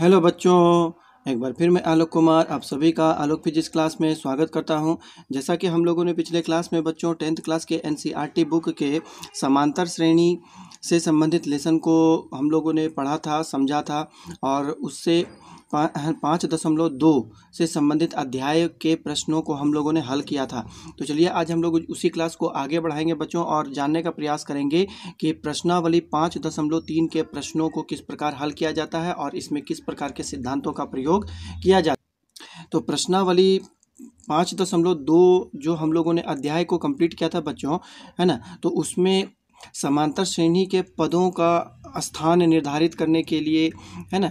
hello बच्चों एक बार फिर मैं आलोक कुमार आप सभी का आलोक फिजिक्स क्लास में स्वागत करता हूं जैसा कि हम लोगों ने पिछले क्लास में बच्चों टेंथ क्लास के एनसीईआरटी बुक e के समांतर श्रेणी से संबंधित लेसन को हम लोगों ने पढ़ा था समझा था और उससे पाँच दशमलव दो से संबंधित अध्याय के प्रश्नों को हम लोगों ने हल किया था तो चलिए आज हम लोग उसी क्लास को आगे बढ़ाएंगे बच्चों और जानने का प्रयास करेंगे कि प्रश्नावली पाँच दशमलव तीन के प्रश्नों को किस प्रकार हल किया जाता है और इसमें किस प्रकार के सिद्धांतों का प्रयोग किया जाता है तो प्रश्नावली पाँच दशमलव दो जो हम लोगों ने अध्याय को कंप्लीट किया था बच्चों है ना तो उसमें समांतर श्रेणी के पदों का स्थान निर्धारित करने के लिए है ना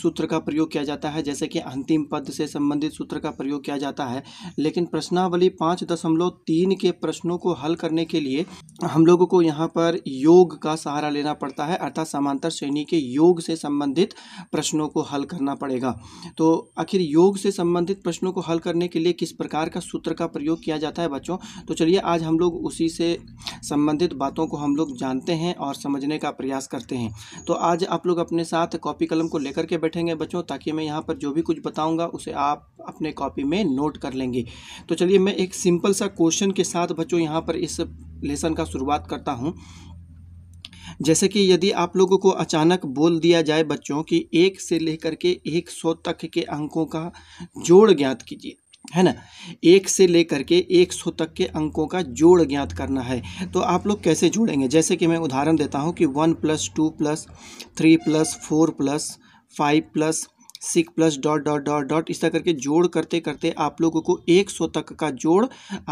सूत्र का प्रयोग किया जाता है जैसे कि अंतिम पद से संबंधित सूत्र का प्रयोग किया जाता है लेकिन प्रश्नावली पाँच दशमलव तीन के प्रश्नों को हल करने के लिए हम लोगों को यहाँ पर योग का सहारा लेना पड़ता है अर्थात समांतर श्रेणी के योग से संबंधित प्रश्नों को हल करना पड़ेगा तो आखिर योग से संबंधित प्रश्नों को हल करने के लिए किस प्रकार का सूत्र का प्रयोग किया जाता है बच्चों तो चलिए आज हम लोग उसी से संबंधित बातों को हम लोग जानते हैं और समझने का प्रयास करते करते हैं तो आज आप लोग अपने साथ कॉपी कलम को लेकर के बैठेंगे बच्चों ताकि मैं यहाँ पर जो भी कुछ बताऊँगा उसे आप अपने कॉपी में नोट कर लेंगे तो चलिए मैं एक सिंपल सा क्वेश्चन के साथ बच्चों यहाँ पर इस लेसन का शुरुआत करता हूँ जैसे कि यदि आप लोगों को अचानक बोल दिया जाए बच्चों कि एक से लेकर के एक सौ तक के अंकों का जोड़ ज्ञात कीजिए है ना एक से लेकर के एक सौ तक के अंकों का जोड़ ज्ञात करना है तो आप लोग कैसे जोड़ेंगे जैसे कि मैं उदाहरण देता हूँ कि one plus two plus three plus four plus five plus six plus dot dot dot dot इस तरह करके जोड़ करते करते आप लोगों को एक सौ तक का जोड़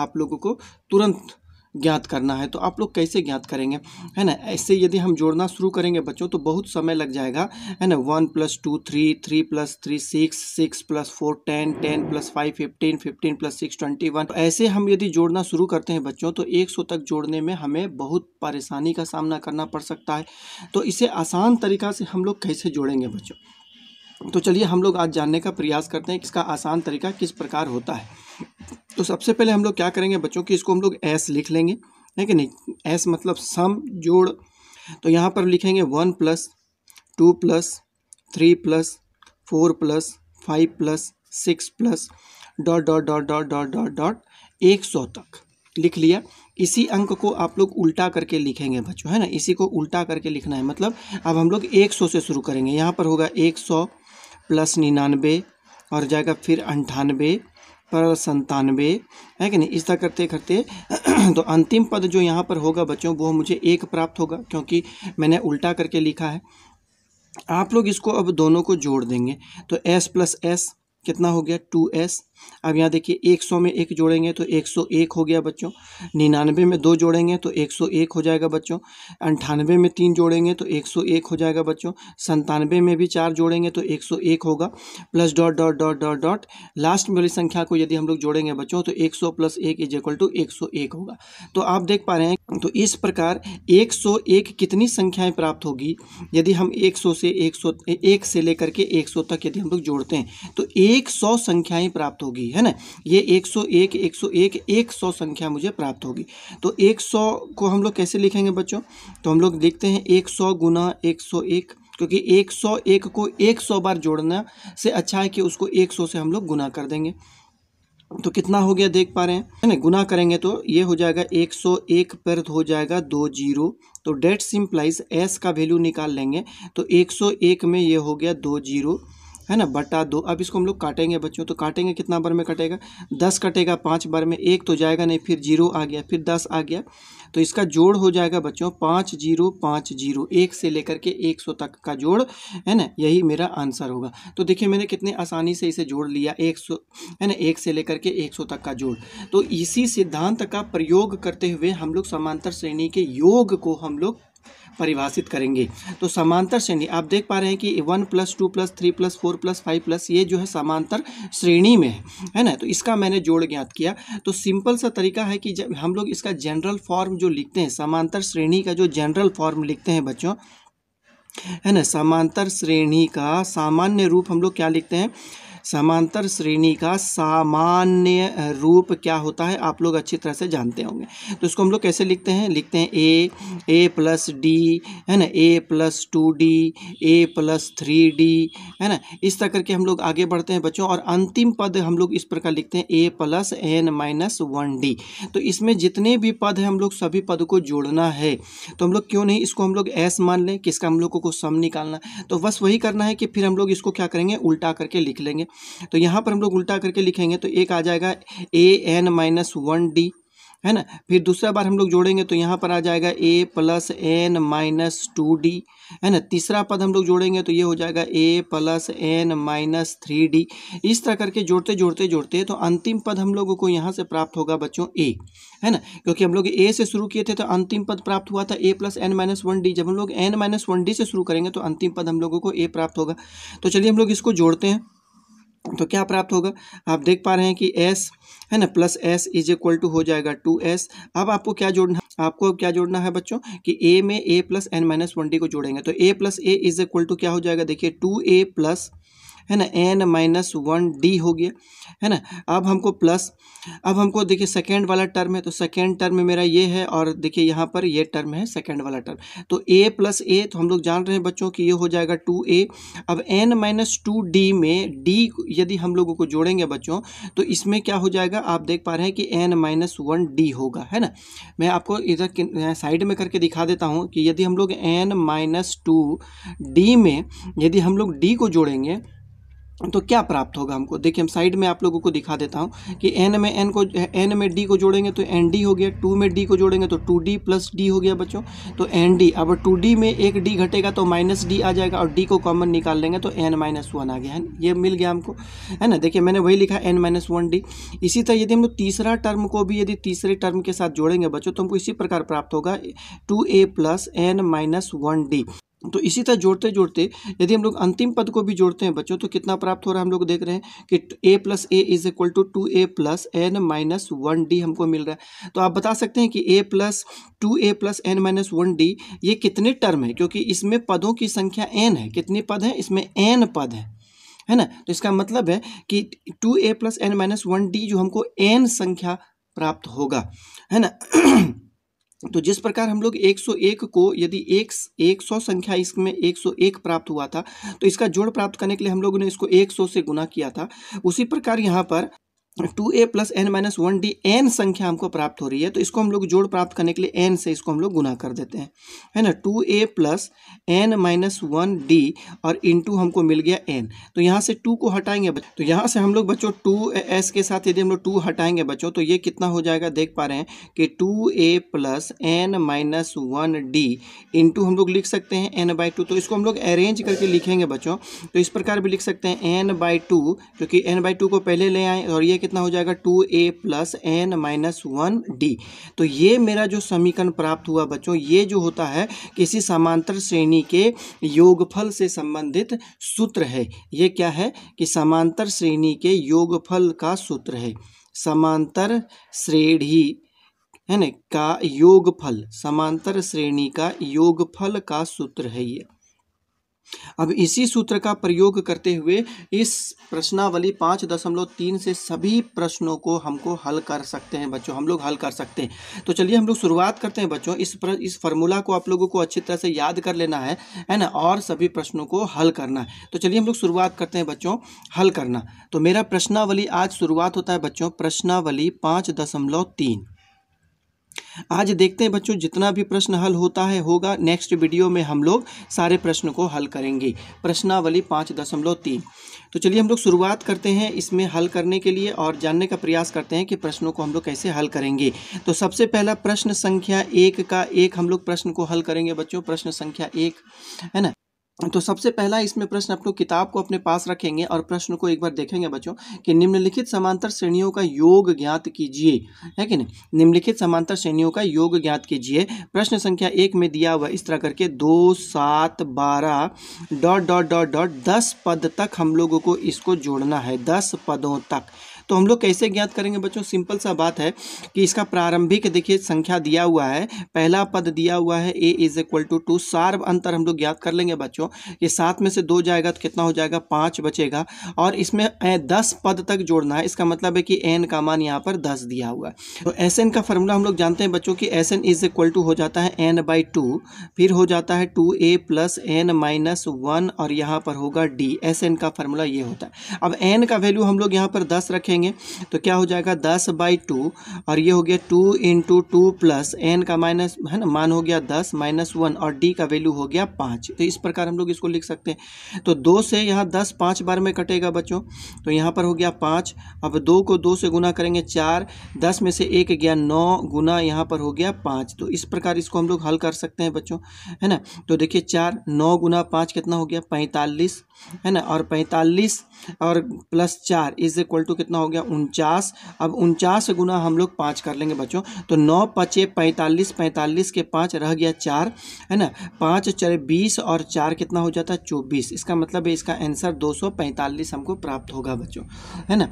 आप लोगों को तुरंत ज्ञात करना है तो आप लोग कैसे ज्ञात करेंगे है ना ऐसे यदि हम जोड़ना शुरू करेंगे बच्चों तो बहुत समय लग जाएगा है ना one plus two three three plus three six six plus four ten ten plus five fifteen fifteen plus six twenty one तो ऐसे हम यदि जोड़ना शुरू करते हैं बच्चों तो एक सौ तक जोड़ने में हमें बहुत परेशानी का सामना करना पड़ सकता है तो इसे आसान तरीका से हम लोग कैसे जोड़ेंगे बच्चों तो चलिए हम लोग आज जानने का प्रयास करते हैं इसका आसान तरीका किस प्रकार होता है तो सबसे पहले हम लोग क्या करेंगे बच्चों की इसको हम लोग एस लिख लेंगे है कि नहीं एस मतलब सम जोड़ तो यहाँ पर लिखेंगे one plus two plus three plus four plus five plus six plus dot dot dot dot dot dot dot एक सौ तक लिख लिया इसी अंक को आप लोग उल्टा करके लिखेंगे बच्चों है ना इसी को उल्टा करके लिखना है मतलब अब हम लोग एक सौ से शुरू करेंगे यहाँ पर होगा एक सौ प्लस निन्यानवे और जाएगा फिर अंठानवे पर संतानवे है कि नहीं इस तरह करते करते तो अंतिम पद जो यहाँ पर होगा बच्चों वो मुझे एक प्राप्त होगा क्योंकि मैंने उल्टा करके लिखा है आप लोग इसको अब दोनों को जोड़ देंगे तो एस प्लस एस कितना हो गया टू एस अब यहाँ देखिए 100 में एक जोड़ेंगे तो 101 हो गया बच्चों निन्यानवे में दो जोड़ेंगे तो 101 हो जाएगा बच्चों अंठानवे में तीन जोड़ेंगे तो 101 हो जाएगा बच्चों संतानवे में भी चार जोड़ेंगे तो 101 होगा plus dot dot dot dot dot last वाली संख्या को यदि हम लोग जोड़ेंगे बच्चों तो एक सौ प्लस एक इज इक्वल टू एक सौ एक होगा तो आप देख पा रहे हैं तो इस प्रकार एक सौ एक कितनी संख्याएं प्राप्त होगी यदि हम एक सौ से एक सौ एक से लेकर के एक सौ तक यदि हम लोग जोड़ते हैं तो एक सौ संख्याएं प्राप्त होगी होगी है ना ये 101 101 100 संख्या मुझे प्राप्त होगी तो 100 को हम लोग कैसे लिखेंगे बच्चों तो हम लोग लिखते हैं 100 सौ गुना एक क्योंकि 101 को 100 बार जोड़ना से अच्छा है कि उसको 100 से हम लोग गुना कर देंगे तो कितना हो गया देख पा रहे हैं है ना गुना करेंगे तो ये हो जाएगा 101 पर हो जाएगा दो जीरो तो डेट सिंप्लाइज एस का वैल्यू निकाल लेंगे तो 101 में ये हो गया दो जीरो है ना बटा दो अब इसको हम लोग काटेंगे बच्चों तो काटेंगे कितना बार में कटेगा दस कटेगा पाँच बार में एक तो जाएगा नहीं फिर जीरो आ गया फिर दस आ गया तो इसका जोड़ हो जाएगा बच्चों पाँच जीरो पाँच जीरो एक से लेकर के एक सौ तक का जोड़ है ना यही मेरा आंसर होगा तो देखिए मैंने कितने आसानी से इसे जोड़ लिया एक सौ है ना एक से लेकर के एक सौ तक का जोड़ तो इसी सिद्धांत का प्रयोग करते हुए हम लोग समांतर श्रेणी के योग को हम लोग परिभाषित करेंगे तो समांतर श्रेणी आप देख पा रहे हैं कि one plus two plus three plus four plus five plus ये जो है समांतर श्रेणी में है है ना तो इसका मैंने जोड़ ज्ञात किया तो सिंपल सा तरीका है कि जब हम लोग इसका जनरल फॉर्म जो लिखते हैं समांतर श्रेणी का जो जनरल फॉर्म लिखते हैं बच्चों है ना समांतर श्रेणी का सामान्य रूप हम लोग क्या लिखते हैं समांतर श्रेणी का सामान्य रूप क्या होता है आप लोग अच्छी तरह से जानते होंगे तो इसको हम लोग कैसे लिखते हैं लिखते हैं ए ए प्लस डी है ना A plus two D A plus three D है ना इस तरह करके हम लोग आगे बढ़ते हैं बच्चों और अंतिम पद हम लोग इस प्रकार लिखते हैं A plus N minus one D तो इसमें जितने भी पद हैं हम लोग सभी पद को जोड़ना है तो हम लोग क्यों नहीं इसको हम लोग एस मान लें किसका हम लोग को सम निकालना तो बस वही करना है कि फिर हम लोग इसको क्या करेंगे उल्टा करके लिख लेंगे तो यहाँ पर हम लोग उल्टा करके लिखेंगे तो एक आ जाएगा A N minus one D है ना फिर दूसरा बार हम लोग जोड़ेंगे तो यहाँ पर आ जाएगा A plus N minus two D है ना तीसरा पद हम लोग जोड़ेंगे तो ये हो जाएगा A plus N minus three D इस तरह करके जोड़ते जोड़ते जोड़ते तो अंतिम पद हम लोगों को यहाँ से प्राप्त होगा बच्चों ए है ना क्योंकि हम लोग ए से शुरू किए थे तो अंतिम पद प्राप्त हुआ था A plus N minus one D जब हम लोग एन माइनस वन डी से शुरू करेंगे तो अंतिम पद हम लोगों को ए प्राप्त होगा तो चलिए हम लोग इसको जोड़ते हैं तो क्या प्राप्त होगा आप देख पा रहे हैं कि एस है ना plus S is equal to हो जाएगा टू एस अब आपको क्या जोड़ना है आपको क्या जोड़ना है बच्चों कि ए में A plus N minus one D को जोड़ेंगे तो A plus A is equal to क्या हो जाएगा देखिए टू ए प्लस है ना एन माइनस वन डी हो गया है ना अब हमको प्लस अब हमको देखिए सेकेंड वाला टर्म है तो सेकेंड टर्म में मेरा ये है और देखिए यहाँ पर ये टर्म है सेकेंड वाला टर्म तो ए प्लस ए तो हम लोग जान रहे हैं बच्चों कि ये हो जाएगा टू ए अब एन माइनस टू डी में डी यदि हम लोगों को जोड़ेंगे बच्चों तो इसमें क्या हो जाएगा आप देख पा रहे हैं कि एन माइनस वन डी होगा है ना मैं आपको इधर साइड में करके दिखा देता हूँ कि यदि हम लोग एन माइनस टू डी में यदि हम लोग डी को जोड़ेंगे तो क्या प्राप्त होगा हमको देखिए हम साइड में आप लोगों को दिखा देता हूँ कि एन में एन को एन में डी को जोड़ेंगे तो एन डी हो गया टू में डी को जोड़ेंगे तो टू डी प्लस डी हो गया बच्चों तो एन डी अब टू डी में एक डी घटेगा तो माइनस डी आ जाएगा और डी को कॉमन निकाल लेंगे तो एन माइनस वन आ गया है ये मिल गया हमको है ना देखिए मैंने वही लिखा एन माइनस वन डी इसी तरह यदि हम लोग तीसरा टर्म को भी यदि तीसरे टर्म के साथ जोड़ेंगे बच्चों तो हमको इसी प्रकार प्राप्त होगा टू ए plus N minus one D तो इसी तरह जोड़ते जोड़ते यदि हम लोग अंतिम पद को भी जोड़ते हैं बच्चों तो कितना प्राप्त हो रहा है हम लोग देख रहे हैं कि A plus A is equal to two A plus N minus one D हमको मिल रहा है तो आप बता सकते हैं कि A plus two A plus N minus one D ये कितने टर्म है क्योंकि इसमें पदों की संख्या एन है कितने पद हैं इसमें एन पद है है ना तो इसका मतलब है कि टू ए plus N minus one D जो हमको एन संख्या प्राप्त होगा है ना तो जिस प्रकार हम लोग 101 को यदि एक एक सौ संख्या इसमें 101 प्राप्त हुआ था तो इसका जोड़ प्राप्त करने के लिए हम लोगों ने इसको 100 से गुना किया था उसी प्रकार यहाँ पर तो टू ए plus N minus one D N संख्या हमको प्राप्त हो रही है तो इसको हम लोग जोड़ प्राप्त करने के लिए एन से इसको हम लोग गुना कर देते हैं है ना टू ए plus N minus one D और इनटू हमको मिल गया एन तो यहाँ से टू को हटाएंगे तो यहाँ से हम लोग बच्चों टू एस के साथ यदि हम लोग टू हटाएंगे बच्चों तो ये कितना हो जाएगा देख पा रहे हैं कि टू ए plus N minus one D into हम लोग लिख सकते हैं एन बाई टू तो इसको हम लोग अरेंज करके लिखेंगे बच्चों तो इस प्रकार भी लिख सकते हैं एन बाई टू क्योंकि एन बाई टू को पहले ले आए और ये कितना हो जाएगा टू ए plus N minus one D तो ये मेरा जो समीकरण प्राप्त हुआ बच्चों ये जो होता है किसी समांतर श्रेणी के योगफल से संबंधित सूत्र है ये क्या है कि समांतर श्रेणी के योगफल का सूत्र है समांतर श्रेणी है ना का योगफल समांतर श्रेणी का योगफल का सूत्र है ये अब इसी सूत्र का प्रयोग करते हुए इस प्रश्नावली पाँच दशमलव तीन से सभी प्रश्नों को हमको हल कर सकते हैं बच्चों हम लोग हल कर सकते हैं तो चलिए हम लोग शुरुआत करते हैं बच्चों इस प्र, इस फॉर्मूला को आप लोगों को अच्छी तरह से याद कर लेना है है ना और सभी प्रश्नों को हल करना है तो चलिए हम लोग शुरुआत करते हैं बच्चों हल करना तो मेरा प्रश्नावली आज शुरुआत होता है बच्चों प्रश्नावली पाँच दशमलव तीन आज देखते हैं बच्चों जितना भी प्रश्न हल होता है होगा नेक्स्ट वीडियो में हम लोग सारे प्रश्न को हल करेंगे प्रश्नावली पाँच दशमलव तीन तो चलिए हम लोग शुरुआत करते हैं इसमें हल करने के लिए और जानने का प्रयास करते हैं कि प्रश्नों को हम लोग कैसे हल करेंगे तो सबसे पहला प्रश्न संख्या एक का एक हम लोग प्रश्न को हल करेंगे बच्चों प्रश्न संख्या एक है ना तो सबसे पहला इसमें प्रश्न अपने किताब को अपने पास रखेंगे और प्रश्न को एक बार देखेंगे बच्चों कि निम्नलिखित समांतर श्रेणियों का योग ज्ञात कीजिए है कि नहीं निम्नलिखित समांतर श्रेणियों का योग ज्ञात कीजिए प्रश्न संख्या एक में दिया हुआ इस तरह करके दो सात बारह डॉट डॉट डॉट डॉट दस पद तक हम लोगों को इसको जोड़ना है दस पदों तक तो हम लोग कैसे ज्ञात करेंगे बच्चों सिंपल सा बात है कि इसका प्रारंभिक देखिए संख्या दिया हुआ है पहला पद दिया हुआ है A is equal to two सार्व अंतर हम लोग ज्ञात कर लेंगे बच्चों ये सात में से दो जाएगा तो कितना हो जाएगा पाँच बचेगा और इसमें दस पद तक जोड़ना है इसका मतलब है कि एन का मान यहाँ पर दस दिया हुआ है तो एस एन का फॉर्मूला हम लोग जानते हैं बच्चों की S N is equal to हो जाता है एन बाई टू फिर हो जाता है टू ए प्लस एन माइनस वन और यहाँ पर होगा डी एस एन का फार्मूला ये होता है अब एन का वैल्यू हम लोग यहाँ पर दस रखेंगे करेंगे तो क्या हो जाएगा दस बाई टू और ये हो गया two into two plus N का माइनस है ना मान हो गया दस माइनस वन और डी का वैल्यू हो गया पाँच तो इस प्रकार हम लोग इसको लिख सकते हैं तो दो से यहाँ दस पाँच बार में कटेगा बच्चों तो यहाँ पर हो गया पाँच अब दो को दो से गुना करेंगे चार दस में से एक गया नौ गुना यहाँ पर हो गया पाँच तो इस प्रकार इसको हम लोग हल कर सकते हैं बच्चों है ना तो देखिए चार नौ गुना पाँच कितना हो गया पैंतालीस है ना और पैंतालीस और प्लस चार इज इक्वल टू कितना हो गया उनचास अब उनचास गुना हम लोग पाँच कर लेंगे बच्चों तो नौ पचे पैंतालीस पैंतालीस के पाँच रह गया चार है ना पाँच चरे बीस और चार कितना हो जाता है चौबीस इसका मतलब है इसका आंसर दो सौ पैंतालीस हमको प्राप्त होगा बच्चों है ना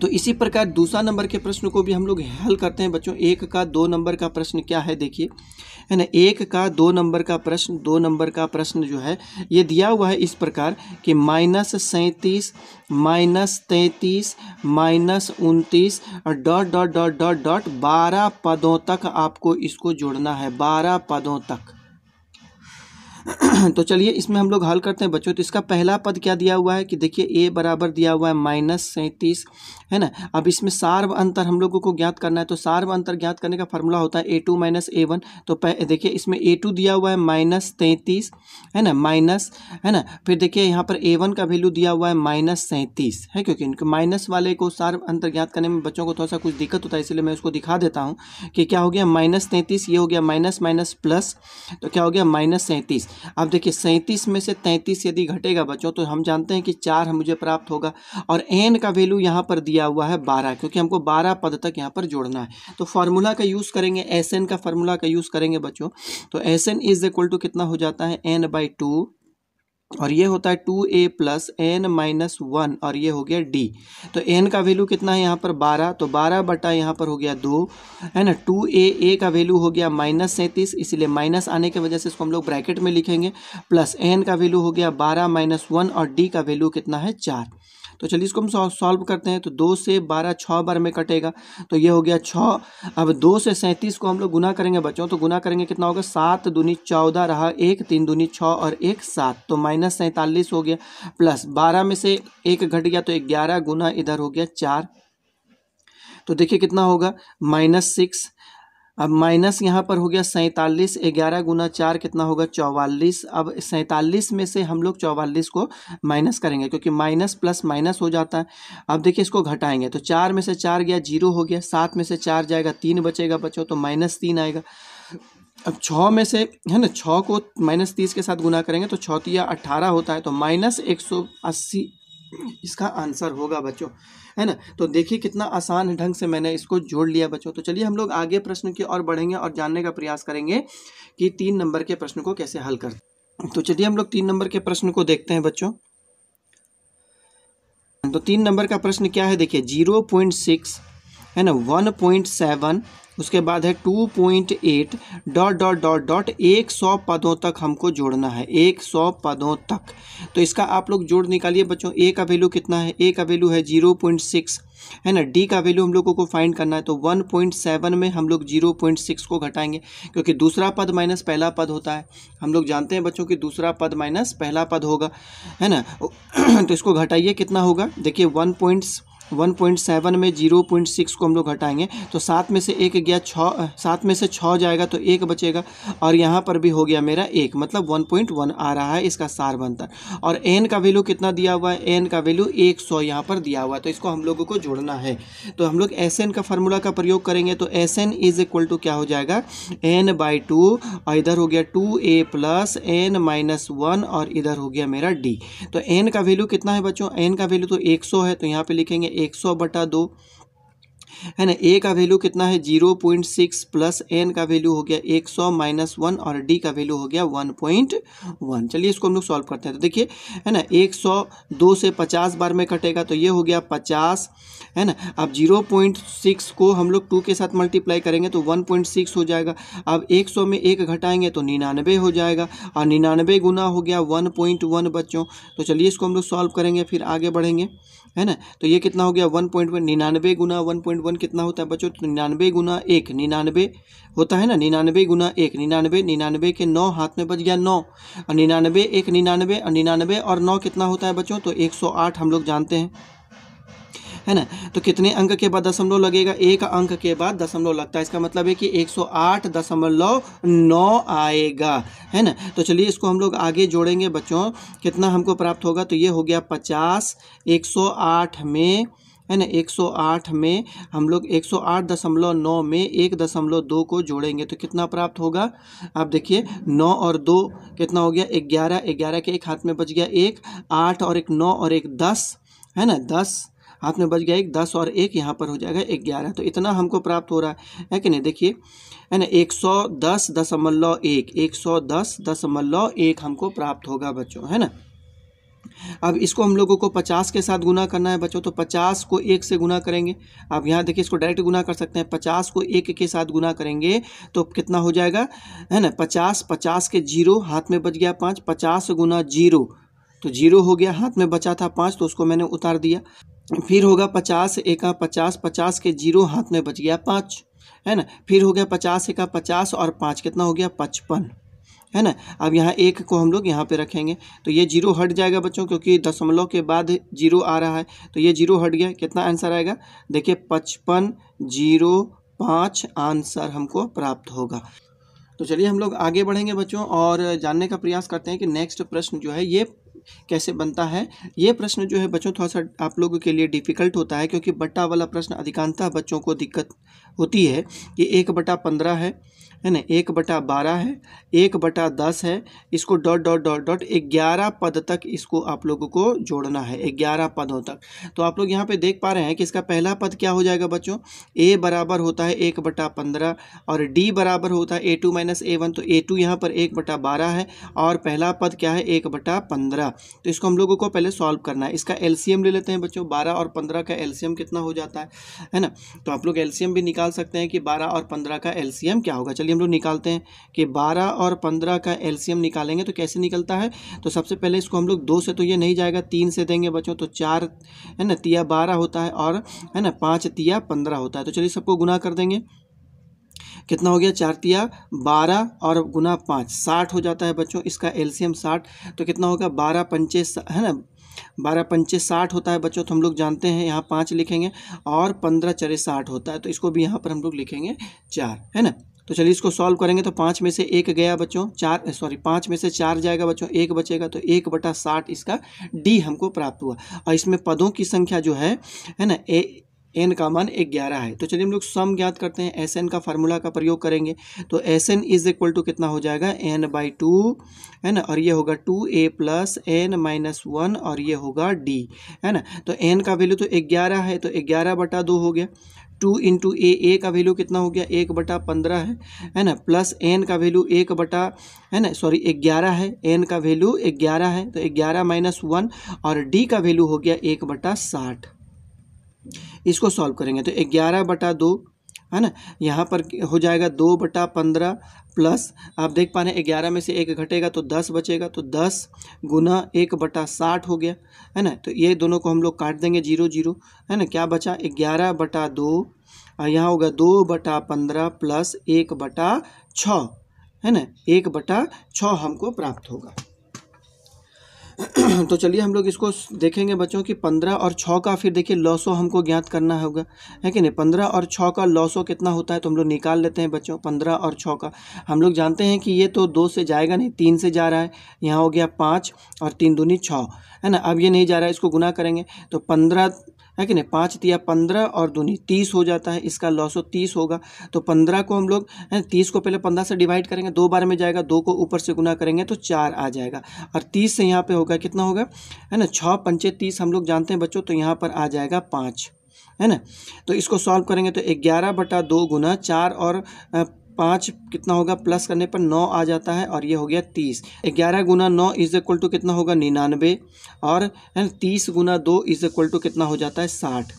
तो इसी प्रकार दूसरा नंबर के प्रश्न को भी हम लोग हल करते हैं बच्चों एक का दो नंबर का प्रश्न क्या है देखिए है ना एक का दो नंबर का प्रश्न दो नंबर का प्रश्न जो है ये दिया हुआ है इस प्रकार कि माइनस सैंतीस माइनस तैंतीस माइनस उनतीस और dot dot dot dot dot बारह पदों तक आपको इसको जोड़ना है बारह पदों तक तो चलिए इसमें हम लोग हल करते हैं बच्चों तो इसका पहला पद क्या दिया हुआ है कि देखिए ए बराबर दिया हुआ है माइनस सैंतीस है ना अब इसमें सार्व अंतर हम लोगों को ज्ञात करना है तो सार्व अंतर ज्ञात करने का फॉर्मूला होता है A two minus A one तो देखिए इसमें ए टू दिया हुआ है माइनस तैंतीस है ना माइनस है ना फिर देखिए यहाँ पर ए वन का वैल्यू दिया हुआ है माइनस सैंतीस है क्योंकि इनके माइनस वाले को सार्व अंतर ज्ञात करने में बच्चों को थोड़ा सा कुछ दिक्कत होता है इसलिए मैं उसको दिखा देता हूँ कि क्या हो गया माइनस तैंतीस ये हो गया माइनस माइनस प्लस तो क्या हो गया माइनस सैंतीस अब देखिए सैंतीस में से तैंतीस यदि घटेगा बच्चों तो हम जानते हैं कि चार मुझे प्राप्त होगा और एन का वैल्यू यहाँ पर दिया दिया हुआ है बारह क्योंकि हमको बारह पद तक यहाँ पर जोड़ना है तो फार्मूला का यूज़ करेंगे एस एन का फार्मूला का यूज़ करेंगे बच्चों तो S N is equal to कितना हो जाता है एन बाई टू और ये होता है टू ए प्लस एन माइनस वन और ये हो गया डी तो एन का वैल्यू कितना है यहाँ पर बारह तो बारह बटा यहाँ पर हो गया दो है ना टू ए ए का वैल्यू हो गया माइनस सैंतीस इसलिए माइनस आने की वजह से इसको हम लोग ब्रैकेट में लिखेंगे प्लस एन का वैल्यू हो गया बारह माइनस वन और डी का वैल्यू कितना है चार तो चलिए इसको हम सॉल्व करते हैं तो दो से बारह छः बार में कटेगा तो ये हो गया छः अब दो से सैंतीस को हम लोग गुना करेंगे बच्चों तो गुना करेंगे कितना होगा सात दूनी चौदह रहा एक तीन दूनी छः और एक सात तो माइनस सैंतालीस हो गया प्लस बारह में से एक घट गया तो ग्यारह गुना इधर हो गया चार तो देखिए कितना होगा माइनस सिक्स अब माइनस यहाँ पर हो गया सैंतालीस ग्यारह गुना चार कितना होगा चौवालीस अब सैंतालीस में से हम लोग चौवालीस को माइनस करेंगे क्योंकि माइनस प्लस माइनस हो जाता है अब देखिए इसको घटाएंगे तो चार में से चार गया जीरो हो गया सात में से चार जाएगा तीन बचेगा बचो तो माइनस तीन आएगा अब छः में से है ना छः को माइनस तीस के साथ गुना करेंगे तो छः अट्ठारह होता है तो माइनस एक सौ अस्सी इसका आंसर होगा बच्चों है ना तो देखिए कितना आसान ढंग से मैंने इसको जोड़ लिया बच्चों तो चलिए हम लोग आगे प्रश्न की ओर बढ़ेंगे और जानने का प्रयास करेंगे कि तीन नंबर के प्रश्न को कैसे हल कर तो चलिए हम लोग तीन नंबर के प्रश्न को देखते हैं बच्चों तो तीन नंबर का प्रश्न क्या है देखिए जीरो पॉइंट सिक्स है ना वन पॉइंट सेवन उसके बाद है two point eight dot dot dot dot एक सौ पदों तक हमको जोड़ना है एक सौ पदों तक तो इसका आप लोग जोड़ निकालिए बच्चों ए का वैल्यू कितना है ए का वैल्यू है जीरो पॉइंट सिक्स है ना डी का वैल्यू हम लोगों को फाइंड करना है तो वन पॉइंट सेवन में हम लोग जीरो पॉइंट सिक्स को घटाएंगे क्योंकि दूसरा पद माइनस पहला पद होता है हम लोग जानते हैं बच्चों कि दूसरा पद माइनस पहला पद होगा है ना तो इसको घटाइए कितना होगा देखिए one points one point seven में जीरो पॉइंट सिक्स को हम लोग हटाएंगे तो सात में से एक गया छः सात में से छः जाएगा तो एक बचेगा और यहाँ पर भी हो गया मेरा एक मतलब वन पॉइंट वन आ रहा है इसका सार बनता और एन का वैल्यू कितना दिया हुआ है एन का वैल्यू एक सौ यहाँ पर दिया हुआ है तो इसको हम लोगों को जोड़ना है तो हम लोग एस एन का फार्मूला का प्रयोग करेंगे तो S N is equal to क्या हो जाएगा एन बाई टू और इधर हो गया टू ए प्लस एन माइनस वन और इधर हो गया मेरा डी तो एन का वैल्यू कितना है बच्चों एन का वैल्यू तो एक सौ है तो यहाँ पे लिखेंगे एक सौ बटा दो है ना ए का वैल्यू कितना है zero point six plus N का वैल्यू हो गया एक सौ माइनस वन और डी का वैल्यू हो गया वन पॉइंट वन चलिए इसको हम लोग सॉल्व करते हैं तो देखिए है ना एक सौ दो से पचास बार में कटेगा तो ये हो गया पचास है ना अब जीरो पॉइंट सिक्स को हम लोग टू के साथ मल्टीप्लाई करेंगे तो वन पॉइंट सिक्स हो जाएगा अब एक सौ में एक घटाएंगे तो निन्यानवे हो जाएगा और निन्यानवे गुना हो गया वन पॉइंट वन बच्चों तो चलिए इसको हम लोग सॉल्व करेंगे फिर आगे बढ़ेंगे है ना तो ये कितना हो गया वन पॉइंट वन निन्यानवे गुना वन पॉइंट वन कितना होता है बच्चों तो निन्यानवे गुना एक निन्यानवे होता है ना निन्यानवे गुना एक निन्यानवे निन्यानवे के नौ हाथ में बच गया नौ और निन्यानवे एक निन्यानवे और निन्यानवे और नौ कितना होता है बच्चों तो एक सौ आठ हम लोग जानते हैं है ना तो कितने अंक के बाद दशमलव लगेगा एक अंक के बाद दशमलव लगता है इसका मतलब है कि एक सौ आठ दशमलव नौ आएगा है ना तो चलिए इसको हम लोग आगे जोड़ेंगे बच्चों कितना हमको प्राप्त होगा तो ये हो गया पचास एक सौ आठ में है ना 108 में हम लोग 108.9 में एक दशमलव दो को जोड़ेंगे तो कितना प्राप्त होगा आप देखिए नौ और दो कितना हो गया ग्यारह ग्यारह के एक हाथ में बच गया एक आठ और एक नौ और एक दस है ना दस हाथ में बच गया एक दस और एक यहाँ पर हो जाएगा एक ग्यारह तो इतना हमको प्राप्त हो रहा है है कि नहीं देखिए है ना एक सौ दस दशमलव एक एक सौ दस दशमलव एक हमको प्राप्त होगा बच्चों है ना अब इसको हम लोगों को 50 के साथ गुना करना है बच्चों तो 50 को एक से गुना करेंगे अब यहाँ देखिए इसको डायरेक्ट गुना कर सकते हैं 50 को एक के साथ गुना करेंगे तो कितना हो जाएगा है ना 50 50 के जीरो हाथ में बच गया पाँच पचास गुना जीरो तो जीरो हो गया हाथ में बचा था पाँच तो उसको मैंने उतार दिया फिर होगा पचास एका पचास पचास के जीरो हाथ में बच गया पाँच है ना फिर हो गया पचास एका पचास और पाँच कितना हो गया पचपन है ना अब यहाँ एक को हम लोग यहाँ पे रखेंगे तो ये जीरो हट जाएगा बच्चों क्योंकि दशमलव के बाद जीरो आ रहा है तो ये जीरो हट गया कितना आंसर आएगा देखिए पचपन जीरो पाँच आंसर हमको प्राप्त होगा तो चलिए हम लोग आगे बढ़ेंगे बच्चों और जानने का प्रयास करते हैं कि नेक्स्ट प्रश्न जो है ये कैसे बनता है ये प्रश्न जो है बच्चों थोड़ा सा आप लोगों के लिए डिफ़िकल्ट होता है क्योंकि बट्टा वाला प्रश्न अधिकांशतः बच्चों को दिक्कत होती है ये एक बटा पंद्रह है है ना एक बटा बारह है एक बटा दस है इसको डॉट डॉट डॉट डॉट ग्यारह पद तक इसको आप लोगों को जोड़ना है ग्यारह पदों तक तो आप लोग यहाँ पे देख पा रहे हैं कि इसका पहला पद क्या हो जाएगा बच्चों ए बराबर होता है एक बटा पंद्रह और डी बराबर होता है A two minus A one तो ए टू यहाँ पर एक बटा बारह है और पहला पद क्या है एक बटा पंद्रह तो इसको हम लोगों को पहले सॉल्व करना है इसका एल ले लेते हैं बच्चों बारह और पंद्रह का एल कितना हो जाता है है ना तो आप लोग एल भी निकाल निकाल सकते हैं कि 12 और 15 का एलसीएम क्या होगा चलिए हम लोग निकालते हैं कि 12 और 15 का एलसीएम निकालेंगे तो कैसे निकलता है तो सबसे पहले इसको हम लोग दो से तो ये नहीं जाएगा तीन से देंगे बच्चों तो चार है ना तिया बारह होता है और है ना पाँच तिया पंद्रह होता है तो चलिए सबको गुना कर देंगे कितना हो गया चार तिया बारह और गुना पाँच साठ हो जाता है बच्चों इसका एलसीएम साठ तो कितना होगा बारह पंचे है ना बारह पंचे साठ होता है बच्चों तो हम लोग जानते हैं यहाँ पाँच लिखेंगे और पंद्रह चरे साठ होता है तो इसको भी यहाँ पर हम लोग लिखेंगे चार है ना तो चलिए इसको सॉल्व करेंगे तो पाँच में से एक गया बच्चों चार सॉरी पाँच में से चार जाएगा बच्चों एक बचेगा तो एक बटा साठ इसका डी हमको प्राप्त हुआ और इसमें पदों की संख्या जो है है ना ए एन का मान एक ग्यारह है तो चलिए हम लोग सम ज्ञात करते हैं एस एन का फार्मूला का प्रयोग करेंगे तो S N is equal to कितना हो जाएगा एन बाई टू है ना और ये होगा टू ए प्लस एन माइनस वन और ये होगा डी है ना तो एन का वैल्यू तो ग्यारह है तो ग्यारह बटा दो हो गया टू इंटू ए ए का वैल्यू कितना हो गया एक बटा पंद्रह है है ना प्लस एन का वैल्यू एक बटा है ना सॉरी ग्यारह है एन का वैल्यू ग्यारह है तो ग्यारह माइनस वन और डी का वैल्यू हो गया एक बटा साठ इसको सॉल्व करेंगे तो ग्यारह बटा दो है ना यहाँ पर हो जाएगा दो बटा पंद्रह प्लस आप देख पा रहे हैं ग्यारह में से एक घटेगा तो दस बचेगा तो दस गुना एक बटा साठ हो गया है ना तो ये दोनों को हम लोग काट देंगे जीरो जीरो है ना क्या बचा ग्यारह बटा दो यहाँ होगा दो बटा पंद्रह प्लस एक बटा छः है ना एक बटा छः हमको प्राप्त होगा तो चलिए हम लोग इसको देखेंगे बच्चों कि पंद्रह और छः का फिर देखिए लौ सौ हमको ज्ञात करना होगा है कि नहीं पंद्रह और छः का लौ सौ कितना होता है तो हम लोग निकाल लेते हैं बच्चों पंद्रह और छः का हम लोग जानते हैं कि ये तो दो से जाएगा नहीं तीन से जा रहा है यहाँ हो गया पाँच और तीन दूनी छः है ना अब ये नहीं जा रहा है इसको गुना करेंगे तो पंद्रह है कि नहीं पाँच तिया पंद्रह और दूनी तीस हो जाता है इसका लॉस हो तो तीस होगा तो पंद्रह को हम लोग है तीस को पहले पंद्रह से डिवाइड करेंगे दो बार में जाएगा दो को ऊपर से गुना करेंगे तो चार आ जाएगा और तीस से यहाँ पर होगा कितना होगा है ना छः पंचे तीस हम लोग जानते हैं बच्चों तो यहाँ पर आ जाएगा पाँच है ना तो इसको सॉल्व करेंगे तो ग्यारह बटा दो गुना चार और पाँच कितना होगा प्लस करने पर नौ आ जाता है और ये हो गया तीस ग्यारह गुना नौ इज इक्वल टू कितना होगा निन्यानवे और तीस गुना दो इज इक्वल टू कितना हो जाता है साठ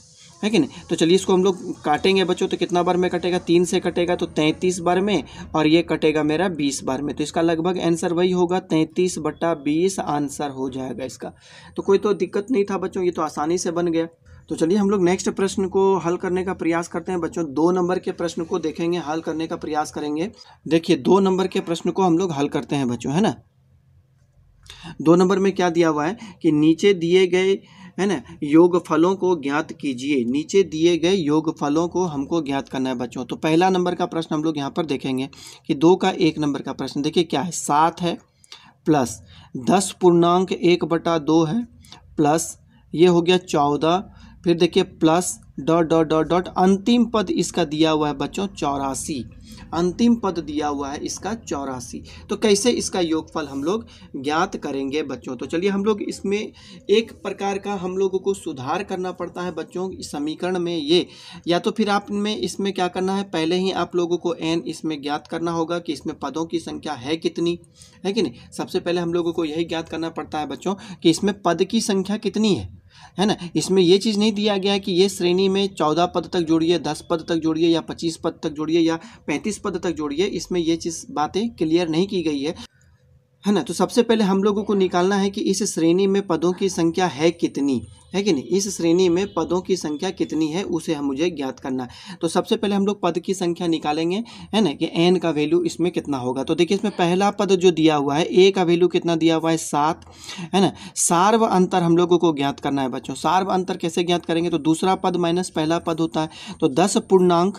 है कि नहीं तो चलिए इसको हम लोग काटेंगे बच्चों तो कितना बार में कटेगा तीन से कटेगा तो तैंतीस बार में और ये कटेगा मेरा बीस बार में तो इसका लगभग आंसर वही होगा तैंतीस बट्टा बीस आंसर हो जाएगा इसका तो कोई तो दिक्कत नहीं था बच्चों ये तो आसानी से बन गया तो चलिए हम लोग नेक्स्ट प्रश्न को हल करने का प्रयास करते हैं बच्चों दो नंबर के प्रश्न को देखेंगे हल करने का प्रयास करेंगे देखिए दो नंबर के प्रश्न को हम लोग हल करते हैं बच्चों है ना दो नंबर में क्या दिया हुआ है कि नीचे दिए गए है ना योग फलों को ज्ञात कीजिए नीचे दिए गए योग फलों को हमको ज्ञात करना है बच्चों तो पहला नंबर का प्रश्न हम लोग यहाँ पर देखेंगे कि दो का एक नंबर का प्रश्न देखिए क्या है सात है प्लस दस पूर्णांक एक बटा दो है प्लस ये हो गया चौदह फिर देखिए plus dot dot dot dot अंतिम पद इसका दिया हुआ है बच्चों चौरासी अंतिम पद दिया हुआ है इसका चौरासी तो कैसे इसका योगफल हम लोग ज्ञात करेंगे बच्चों तो चलिए हम लोग इसमें एक प्रकार का हम लोगों को सुधार करना पड़ता है बच्चों समीकरण में ये या तो फिर आप में इसमें क्या करना है पहले ही आप लोगों को एन इसमें ज्ञात करना होगा कि इसमें पदों की संख्या है कितनी है कि नहीं सबसे पहले हम लोगों को यही ज्ञात करना पड़ता है बच्चों कि इसमें पद की संख्या कितनी है है ना इसमें ये चीज़ नहीं दिया गया है कि ये श्रेणी में चौदह पद तक जोड़िए दस पद तक जोड़िए या पच्चीस पद तक जोड़िए या पैंतीस पद तक जोड़िए इसमें ये चीज़ बातें क्लियर नहीं की गई है है ना तो सबसे पहले हम लोगों को निकालना है कि इस श्रेणी में पदों की संख्या है कितनी है कि नहीं इस श्रेणी में पदों की संख्या कितनी है उसे हम मुझे ज्ञात करना है तो सबसे पहले हम लोग पद की संख्या निकालेंगे है ना कि एन का वैल्यू इसमें कितना होगा तो देखिए इसमें पहला पद जो दिया हुआ है ए का वैल्यू कितना दिया हुआ है सात है ना सार्व अंतर हम लोगों को ज्ञात करना है बच्चों सार्व अंतर कैसे ज्ञात करेंगे तो दूसरा पद माइनस पहला पद होता है तो दस पूर्णांक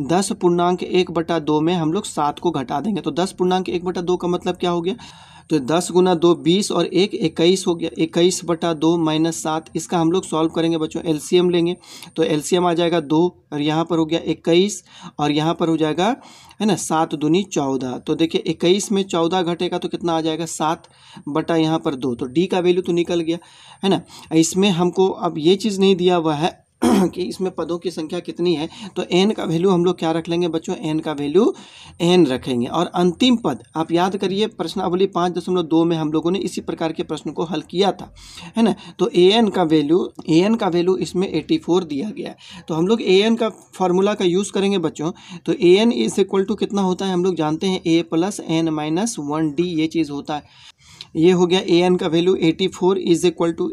दस पूर्णांक एक बटा दो में हम लोग सात को घटा देंगे तो दस पूर्णांक एक बटा दो का मतलब क्या हो गया तो दस गुना दो बीस और एक इक्कीस हो गया इक्कीस बटा दो माइनस सात इसका हम लोग सॉल्व करेंगे बच्चों एलसीएम लेंगे तो एलसीएम आ जाएगा दो और यहाँ पर हो गया इक्कीस और यहाँ पर हो जाएगा है ना सात दूनी चौदह तो देखिए इक्कीस में चौदह घटेगा तो कितना आ जाएगा सात बटा यहाँ पर दो तो डी का वैल्यू तो निकल गया है ना इसमें हमको अब ये चीज़ नहीं दिया हुआ है कि इसमें पदों की संख्या कितनी है तो एन का वैल्यू हम लोग क्या रख लेंगे बच्चों एन का वैल्यू एन रखेंगे और अंतिम पद आप याद करिए प्रश्नावली पाँच दशमलव दो में हम लोगों ने इसी प्रकार के प्रश्न को हल किया था है ना तो ए एन का वैल्यू ए एन का वैल्यू इसमें एटी फोर दिया गया तो हम लोग ए एन का फार्मूला का यूज़ करेंगे बच्चों तो A N is equal to कितना होता है हम लोग जानते हैं A plus N minus one D ये चीज़ होता है ये हो गया ए एन का value eighty four is equal to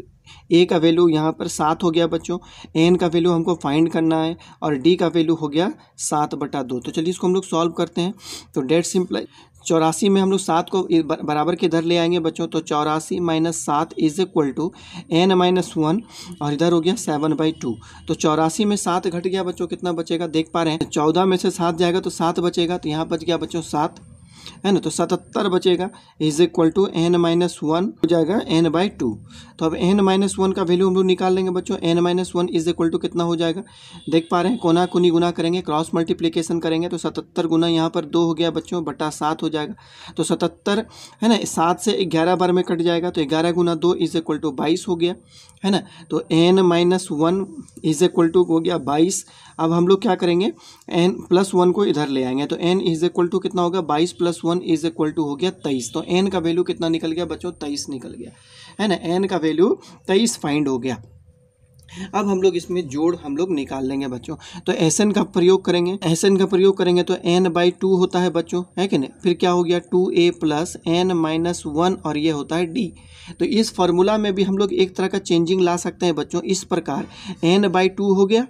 A का वैल्यू यहाँ पर सात हो गया बच्चों एन का वैल्यू हमको फाइंड करना है और डी का वैल्यू हो गया सात बटा दो तो चलिए इसको हम लोग सॉल्व करते हैं तो डेट सिंपल चौरासी में हम लोग सात को बराबर के इधर ले आएंगे बच्चों तो चौरासी माइनस सात is equal to N minus one और इधर हो गया सेवन बाई टू तो चौरासी में सात घट गया बच्चों कितना बचेगा देख पा रहे हैं चौदह में से सात जाएगा तो सात बचेगा तो यहाँ बच गया बच्चों सात है ना तो सतहत्तर बचेगा is equal to N minus one हो जाएगा एन बाई टू तो अब एन माइनस वन का वैल्यू हम लोग निकाल लेंगे बच्चों N minus one is equal to कितना हो जाएगा देख पा रहे हैं कोना कोनी गुना करेंगे क्रॉस मल्टीप्लीकेशन करेंगे तो सतहत्तर गुना यहाँ पर दो हो गया बच्चों बटा सात हो जाएगा तो सतहत्तर है ना सात से ग्यारह बार में कट जाएगा तो ग्यारह गुना दो इज इक्वल टू बाईस हो गया है ना तो N minus one is equal to हो गया बाईस अब हम लोग क्या करेंगे एन प्लस वन को इधर ले आएंगे तो एन इज इक्वल टू कितना होगा बाईस plus one one is equal to हो गया तेईस तो एन का वैल्यू कितना निकल गया बच्चों तेईस निकल गया है ना एन का वैल्यू तेईस फाइंड हो गया अब हम लोग इसमें जोड़ हम लोग निकाल लेंगे बच्चों तो एस एन का प्रयोग करेंगे एस एन का प्रयोग करेंगे तो एन बाई टू होता है बच्चों है कि नहीं फिर क्या हो गया टू ए प्लस एन माइनस वन और ये होता है डी तो इस फॉर्मूला में भी हम लोग एक तरह का चेंजिंग ला सकते हैं बच्चों इस प्रकार एन बाई टू हो गया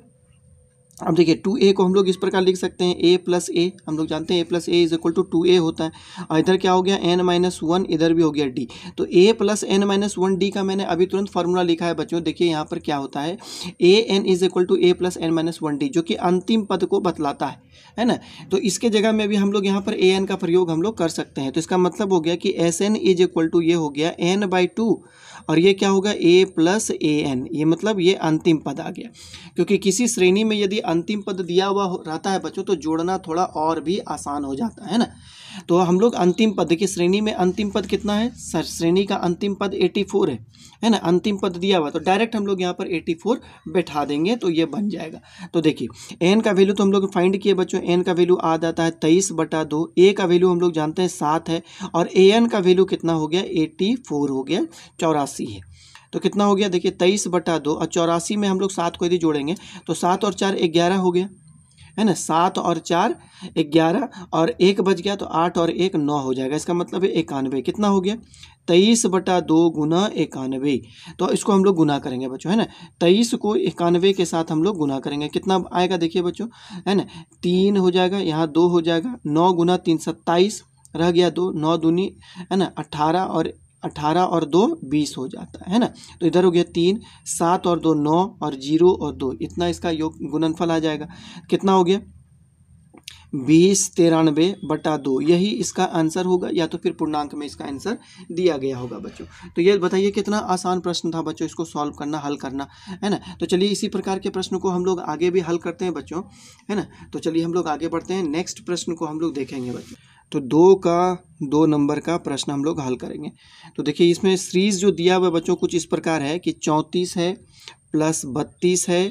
अब देखिए टू ए को हम लोग इस प्रकार लिख सकते हैं ए प्लस ए हम लोग जानते हैं A plus A is equal to two A होता है इधर क्या हो गया एन माइनस वन इधर भी हो गया डी तो A plus N minus one D का मैंने अभी तुरंत फार्मूला लिखा है बच्चों देखिए यहाँ पर क्या होता है A N is equal to A plus N minus one D जो कि अंतिम पद को बतलाता है है ना तो इसके जगह में भी हम लोग यहाँ पर ए एन का प्रयोग हम लोग कर सकते हैं तो इसका मतलब हो गया कि S N is equal to ये हो गया एन बाई टू और ये क्या होगा ए प्लस ए एन ये मतलब ये अंतिम पद आ गया क्योंकि किसी श्रेणी में यदि अंतिम पद दिया हुआ रहता है बच्चों तो जोड़ना थोड़ा और भी आसान हो जाता है ना तो हम लोग अंतिम पद की श्रेणी में अंतिम पद कितना है सर श्रेणी का अंतिम पद 84 है है ना अंतिम पद दिया हुआ तो डायरेक्ट हम लोग यहाँ पर 84 बैठा देंगे तो ये बन जाएगा तो देखिए एन का वैल्यू तो हम लोग फाइंड किए बच्चों एन का वैल्यू आ जाता है तेईस बटा दो ए का वैल्यू हम लोग जानते हैं सात है और ए एन का वैल्यू कितना हो गया एट्टी हो गया चौरासी है तो कितना हो गया देखिए तेईस बटा दो और चौरासी में हम लोग सात को यदि जोड़ेंगे तो सात और चार ग्यारह हो गया है ना सात और चार ग्यारह और एक बज गया तो आठ और एक नौ हो जाएगा इसका मतलब है इक्यानवे कितना हो गया तेईस बटा दो गुना इक्यानवे तो इसको हम लोग गुना करेंगे बच्चों है ना तेईस को इक्यानवे के साथ हम लोग गुना करेंगे कितना आएगा देखिए बच्चों है ना तीन हो जाएगा यहाँ दो हो जाएगा नौ गुना तीन सत्ताईस रह गया दो नौ दूनी है ना अट्ठारह और अठारह और दो बीस हो जाता है ना तो इधर हो गया तीन सात और दो नौ और जीरो और दो इतना इसका योग गुणनफल आ जाएगा कितना हो गया बीस तिरानबे बटा दो यही इसका आंसर होगा या तो फिर पूर्णांक में इसका आंसर दिया गया होगा बच्चों तो ये बताइए कितना आसान प्रश्न था बच्चों इसको सॉल्व करना हल करना है ना तो चलिए इसी प्रकार के प्रश्न को हम लोग आगे भी हल करते हैं बच्चों है ना तो चलिए हम लोग आगे बढ़ते हैं नेक्स्ट प्रश्न को हम लोग देखेंगे बच्चों तो दो का दो नंबर का प्रश्न हम लोग हल करेंगे तो देखिए इसमें सीरीज जो दिया हुआ बच्चों कुछ इस प्रकार है कि चौंतीस है प्लस बत्तीस है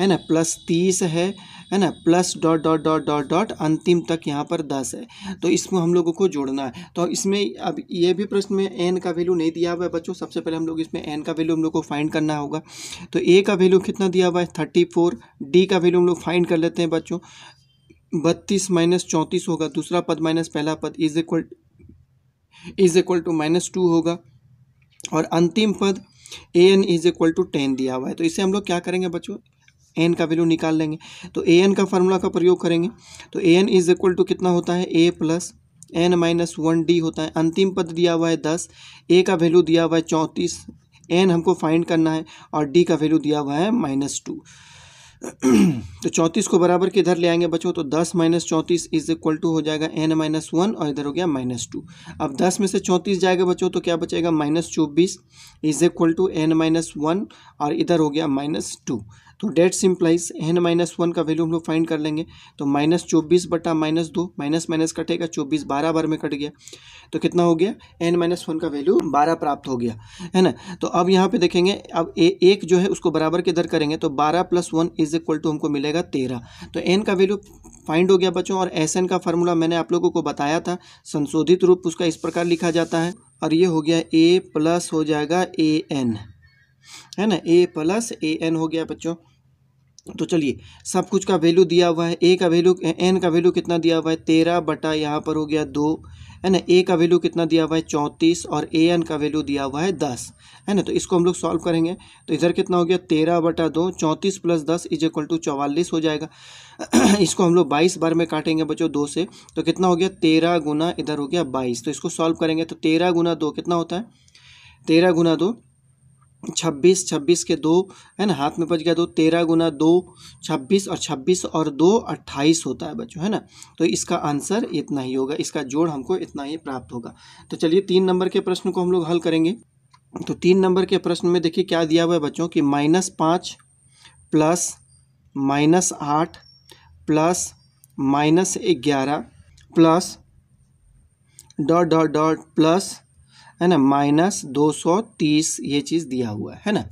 है ना प्लस तीस है है ना plus dot dot dot dot dot अंतिम तक यहाँ पर दस है तो इसमें हम लोगों को जोड़ना है तो इसमें अब ये भी प्रश्न में एन का वैल्यू नहीं दिया हुआ है बच्चों सबसे पहले हम लोग इसमें एन का वैल्यू हम लोग को फाइंड करना होगा तो ए का वैल्यू कितना दिया हुआ है थर्टी फोर डी का वैल्यू हम लोग फाइंड कर लेते हैं बच्चों बत्तीस माइनस चौंतीस होगा दूसरा पद माइनस पहला पद is equal is equal to minus two होगा और अंतिम पद A N is equal to ten दिया हुआ है तो इसे हम लोग क्या करेंगे बच्चों एन का वैल्यू निकाल लेंगे तो ए एन का फार्मूला का प्रयोग करेंगे तो A N is equal to कितना होता है ए plus N minus one D होता है अंतिम पद दिया हुआ है दस ए का वैल्यू दिया हुआ है चौंतीस एन हमको फाइंड करना है और डी का वैल्यू दिया हुआ है माइनस टू तो चौंतीस को बराबर के इधर ले आएंगे बच्चों तो दस माइनस चौंतीस इज इक्वल टू हो जाएगा एन माइनस वन और इधर हो गया माइनस टू अब दस में से चौंतीस जाएगा बच्चों तो क्या बचेगा माइनस चौबीस is equal to N minus one और इधर हो गया माइनस टू तो that's implies N minus one का वैल्यू हम लोग फाइंड कर लेंगे तो माइनस चौबीस बटा माइनस दो माइनस माइनस कटेगा चौबीस बारह बार में कट गया तो कितना हो गया एन माइनस वन का वैल्यू बारह प्राप्त हो गया है ना तो अब यहाँ पे देखेंगे अब ए, एक जो है उसको बराबर के दर करेंगे तो बारह plus one is equal to हमको मिलेगा तेरह तो एन का वैल्यू फाइंड हो गया बच्चों और एस एन का फार्मूला मैंने आप लोगों को बताया था संशोधित रूप उसका इस प्रकार लिखा जाता है और ये हो गया ए प्लस हो जाएगा ए एन है ना ए प्लस ए एन हो गया बच्चों तो चलिए सब कुछ का वैल्यू दिया हुआ है ए का वैल्यू एन का वैल्यू कितना दिया हुआ है तेरह बटा यहाँ पर हो गया दो है ना ए का वैल्यू कितना दिया हुआ है चौंतीस और ए एन का वैल्यू दिया हुआ है दस है ना तो इसको हम लोग सॉल्व करेंगे तो इधर कितना हो गया तेरह बटा दो चौंतीस प्लस दस इज इक्वल टू चौवालीस हो जाएगा इसको हम लोग बाईस बार में काटेंगे बच्चों दो से तो कितना हो गया तेरह गुना इधर हो गया बाईस तो इसको सॉल्व करेंगे तो तेरह गुना दो कितना होता है तेरह गुना दो छब्बीस छब्बीस के दो है ना हाथ में बच गया दो तेरह गुना दो छब्बीस और छब्बीस और दो अट्ठाईस होता है बच्चों है ना तो इसका आंसर इतना ही होगा इसका जोड़ हमको इतना ही प्राप्त होगा तो चलिए तीन नंबर के प्रश्न को हम लोग हल करेंगे तो तीन नंबर के प्रश्न में देखिए क्या दिया हुआ है बच्चों कि माइनस पाँच प्लस माइनस आठ प्लस माइनस ग्यारह plus dot dot dot plus है ना माइनस दो सौ तीस ये चीज़ दिया हुआ है ना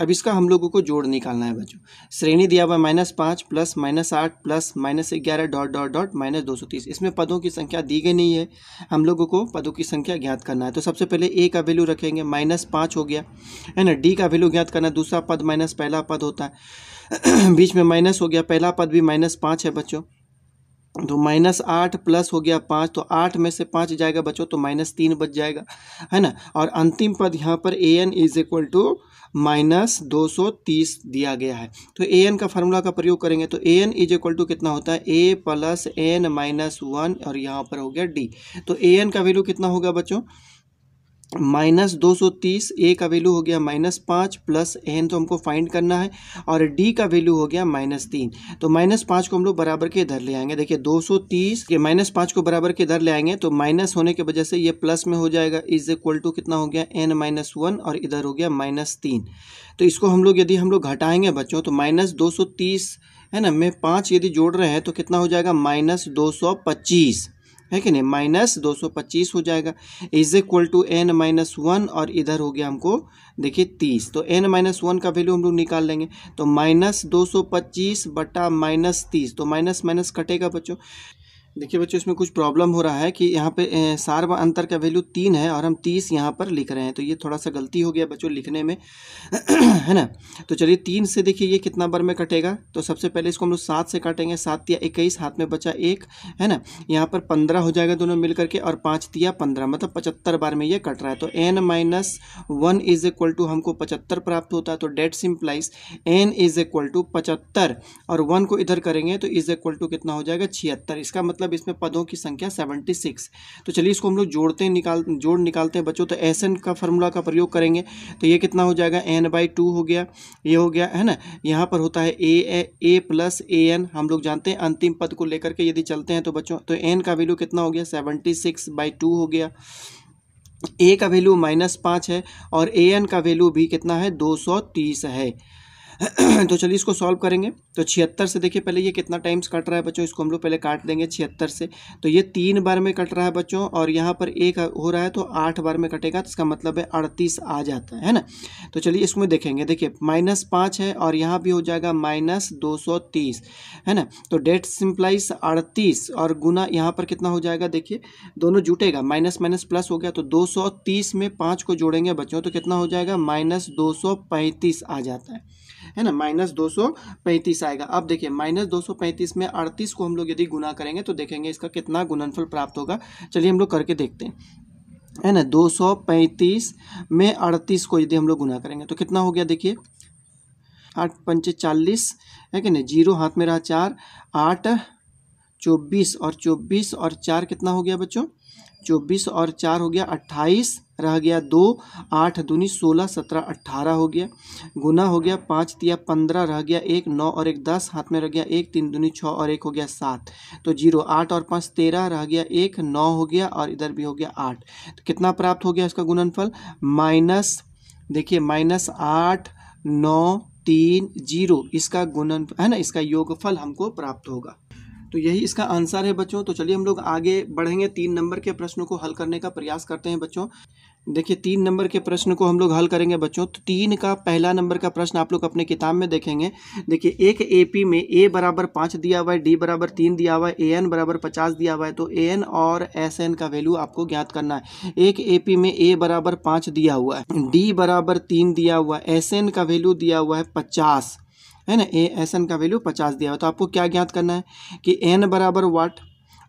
अब इसका हम लोगों को जोड़ निकालना है बच्चों श्रेणी दिया हुआ है माइनस पाँच प्लस माइनस आठ प्लस माइनस ग्यारह डॉट डॉट डॉट माइनस दो सौ तीस इसमें पदों की संख्या दी गई नहीं है हम लोगों को पदों की संख्या ज्ञात करना है तो सबसे पहले ए का वैल्यू रखेंगे माइनस पाँच हो गया है ना डी का वैल्यू ज्ञात करना दूसरा पद माइनस पहला पद होता है बीच में माइनस हो गया पहला पद भी माइनस पाँच है बच्चों तो माइनस आठ प्लस हो गया पाँच तो आठ में से पाँच जाएगा बचो तो माइनस तीन बच जाएगा है ना और अंतिम पद यहाँ पर A N is equal to minus दो सौ तीस दिया गया है तो ए एन का फार्मूला का प्रयोग करेंगे तो A N is equal to कितना होता है ए प्लस एन माइनस वन और यहाँ पर हो गया डी तो ए एन का वैल्यू कितना होगा बच्चों माइनस दो सौ तीस ए का वैल्यू हो गया माइनस पाँच प्लस एन तो हमको फाइंड करना है और डी का वैल्यू हो गया माइनस तीन तो माइनस पाँच को हम लोग बराबर के इधर ले आएंगे देखिए दो सौ तीस के माइनस पाँच को बराबर के इधर ले आएंगे तो माइनस होने की वजह से ये प्लस में हो जाएगा इज इक्वल टू कितना हो गया एन माइनस वन और इधर हो गया माइनस तीन तो इसको हम लोग यदि हम लोग घटाएंगे बच्चों तो माइनस दो सौ तीस है ना मैं पाँच यदि जोड़ रहे हैं तो कितना हो जाएगा माइनस दो सौ पच्चीस है कि नहीं माइनस दो सौ पच्चीस हो जाएगा is equal to N minus one और इधर हो गया हमको देखिए तीस तो एन माइनस वन का वैल्यू हम लोग निकाल लेंगे तो माइनस दो सौ पच्चीस बटा माइनस तीस तो माइनस माइनस कटेगा बच्चों देखिए बच्चों इसमें कुछ प्रॉब्लम हो रहा है कि यहाँ पे सार व अंतर का वैल्यू तीन है और हम तीस यहाँ पर लिख रहे हैं तो ये थोड़ा सा गलती हो गया बच्चों लिखने में है ना तो चलिए तीन से देखिए ये कितना बार में कटेगा तो सबसे पहले इसको हम लोग सात से काटेंगे सात या इक्कीस हाथ में बचा एक है ना यहाँ पर पंद्रह हो जाएगा दोनों मिल करके और पाँच तिया पंद्रह मतलब पचहत्तर बार में ये कट रहा है तो N minus one is equal to हमको पचहत्तर प्राप्त होता है तो that simplifies n is equal to पचहत्तर और वन को इधर करेंगे तो इज इक्वल टू कितना हो जाएगा छिहत्तर इसका मतलब मतलब इसमें पदों की संख्या सेवेंटी सिक्स तो चलिए इसको हम लोग जोड़ते हैं निकाल जोड़ निकालते हैं बच्चों तो एस एन का फॉर्मूला का प्रयोग करेंगे तो ये कितना हो जाएगा एन बाई टू हो गया ये हो गया है ना यहाँ पर होता है ए ए प्लस ए एन हम लोग जानते हैं अंतिम पद को लेकर के यदि चलते हैं तो बच्चों तो एन का वैल्यू कितना हो गया सेवेंटी सिक्स बाई टू हो गया ए का वैल्यू माइनस पाँच है और ए एन का वैल्यू भी कितना है दो सौ तीस है तो चलिए इसको सॉल्व करेंगे तो छिहत्तर से देखिए पहले ये कितना टाइम्स कट रहा है बच्चों इसको हम लोग पहले काट देंगे छिहत्तर से तो ये तीन बार में कट रहा है बच्चों और यहाँ पर एक हो रहा है तो आठ बार में कटेगा तो इसका मतलब है अड़तीस आ जाता है है ना तो चलिए इसमें देखेंगे देखिए माइनस पाँच है और यहाँ भी हो जाएगा माइनस दो सौ तीस है ना तो डेट सिंप्लाइस अड़तीस और गुना यहाँ पर कितना हो जाएगा देखिए दोनों जुटेगा माइनस माइनस प्लस हो गया तो दो सौ तीस में पाँच को जोड़ेंगे बच्चों तो कितना हो जाएगा माइनस दो सौ पैंतीस आ जाता है है ना माइनस दो सौ पैंतीस आएगा अब देखिए माइनस दो सौ पैंतीस में अड़तीस को हम लोग यदि गुना करेंगे तो देखेंगे इसका कितना गुणनफल प्राप्त होगा चलिए हम लोग करके देखते हैं है ना दो सौ पैंतीस में अड़तीस को यदि हम लोग गुना करेंगे तो कितना हो गया देखिए आठ पंच चालीस है कि नहीं जीरो हाथ में रहा चार आठ चौबीस और चौबीस और चार कितना हो गया बच्चों चौबीस और चार हो गया अट्ठाईस रह गया दो आठ दूनी सोलह सत्रह अट्ठारह हो गया गुना हो गया पाँच तिया पंद्रह रह गया एक नौ और एक दस हाथ में रह गया एक तीन दूनी छः और एक हो गया सात तो जीरो आठ और पाँच तेरह रह गया एक नौ हो गया और इधर भी हो गया आठ तो कितना प्राप्त हो गया इसका गुणनफल माइनस देखिए माइनस आठ नौ तीन जीरो इसका गुणन है ना इसका योगफल हमको प्राप्त होगा तो यही इसका आंसर है बच्चों तो चलिए हम लोग आगे बढ़ेंगे तीन नंबर के प्रश्नों को हल करने का प्रयास करते हैं बच्चों देखिए तीन नंबर के प्रश्न को हम लोग हल करेंगे बच्चों तो तीन का पहला नंबर का प्रश्न आप लोग अपने किताब में देखेंगे देखिए एक एपी में ए बराबर पाँच दिया हुआ है डी बराबर तीन दिया हुआ है ए एन बराबर पचास दिया हुआ है तो ए एन और एस एन का वैल्यू आपको ज्ञात करना है एक एपी में ए बराबर पाँच दिया हुआ है डी बराबर तीन दिया हुआ है एस एन का वैल्यू दिया हुआ है पचास है ना ए एस एन का वैल्यू पचास दिया हुआ है तो आपको क्या ज्ञात करना है कि एन बराबर वाट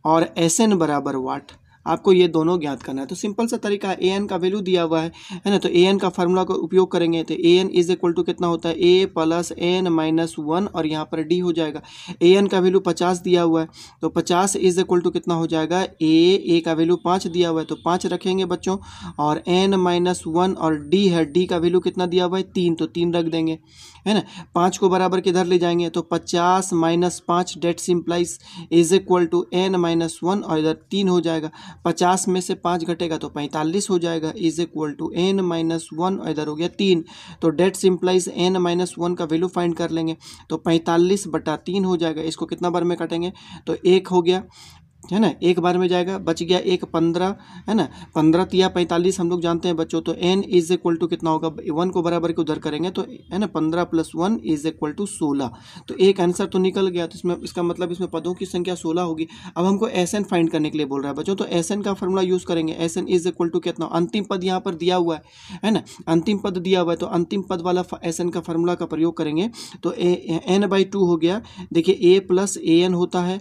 और एस एन बराबर वाट आपको ये दोनों ज्ञात करना है तो सिंपल सा तरीका है ए एन का वैल्यू दिया हुआ है है ना तो ए एन का फार्मूला का उपयोग करेंगे तो A N is equal to कितना होता है ए प्लस एन माइनस वन और यहाँ पर डी हो जाएगा ए एन का वैल्यू पचास दिया हुआ है तो पचास इज इक्वल टू कितना हो जाएगा ए ए का वैल्यू पाँच दिया हुआ है तो पाँच रखेंगे बच्चों और एन माइनस वन और डी है डी का वैल्यू कितना दिया हुआ है तीन तो तीन रख देंगे है ना पाँच को बराबर किधर ले जाएंगे तो पचास माइनस पाँच that implies is equal to N minus one और इधर तीन हो जाएगा पचास में से पाँच घटेगा तो पैंतालीस हो जाएगा is equal to N minus one इधर हो गया तीन तो that simplifies n minus one का वैल्यू फाइंड कर लेंगे तो पैंतालीस बटा तीन हो जाएगा इसको कितना बार में काटेंगे तो एक हो गया है ना एक बार में जाएगा बच गया एक पंद्रह है ना पंद्रह तिया पैंतालीस हम लोग जानते हैं बच्चों तो एन इज इक्वल टू कितना होगा वन को बराबर के उधर करेंगे तो है ना पंद्रह plus one is equal to सोलह तो एक आंसर तो निकल गया तो इसमें इसका मतलब इसमें पदों की संख्या सोलह होगी अब हमको एस एन फाइंड करने के लिए बोल रहा है बच्चों तो एस एन का फॉर्मूला यूज़ करेंगे S N is equal to कितना अंतिम पद यहाँ पर दिया हुआ है है ना अंतिम पद दिया हुआ है तो अंतिम पद वाला एस एन का फॉर्मूला का प्रयोग करेंगे तो एन बाई टू हो गया देखिए ए प्लस ए एन होता है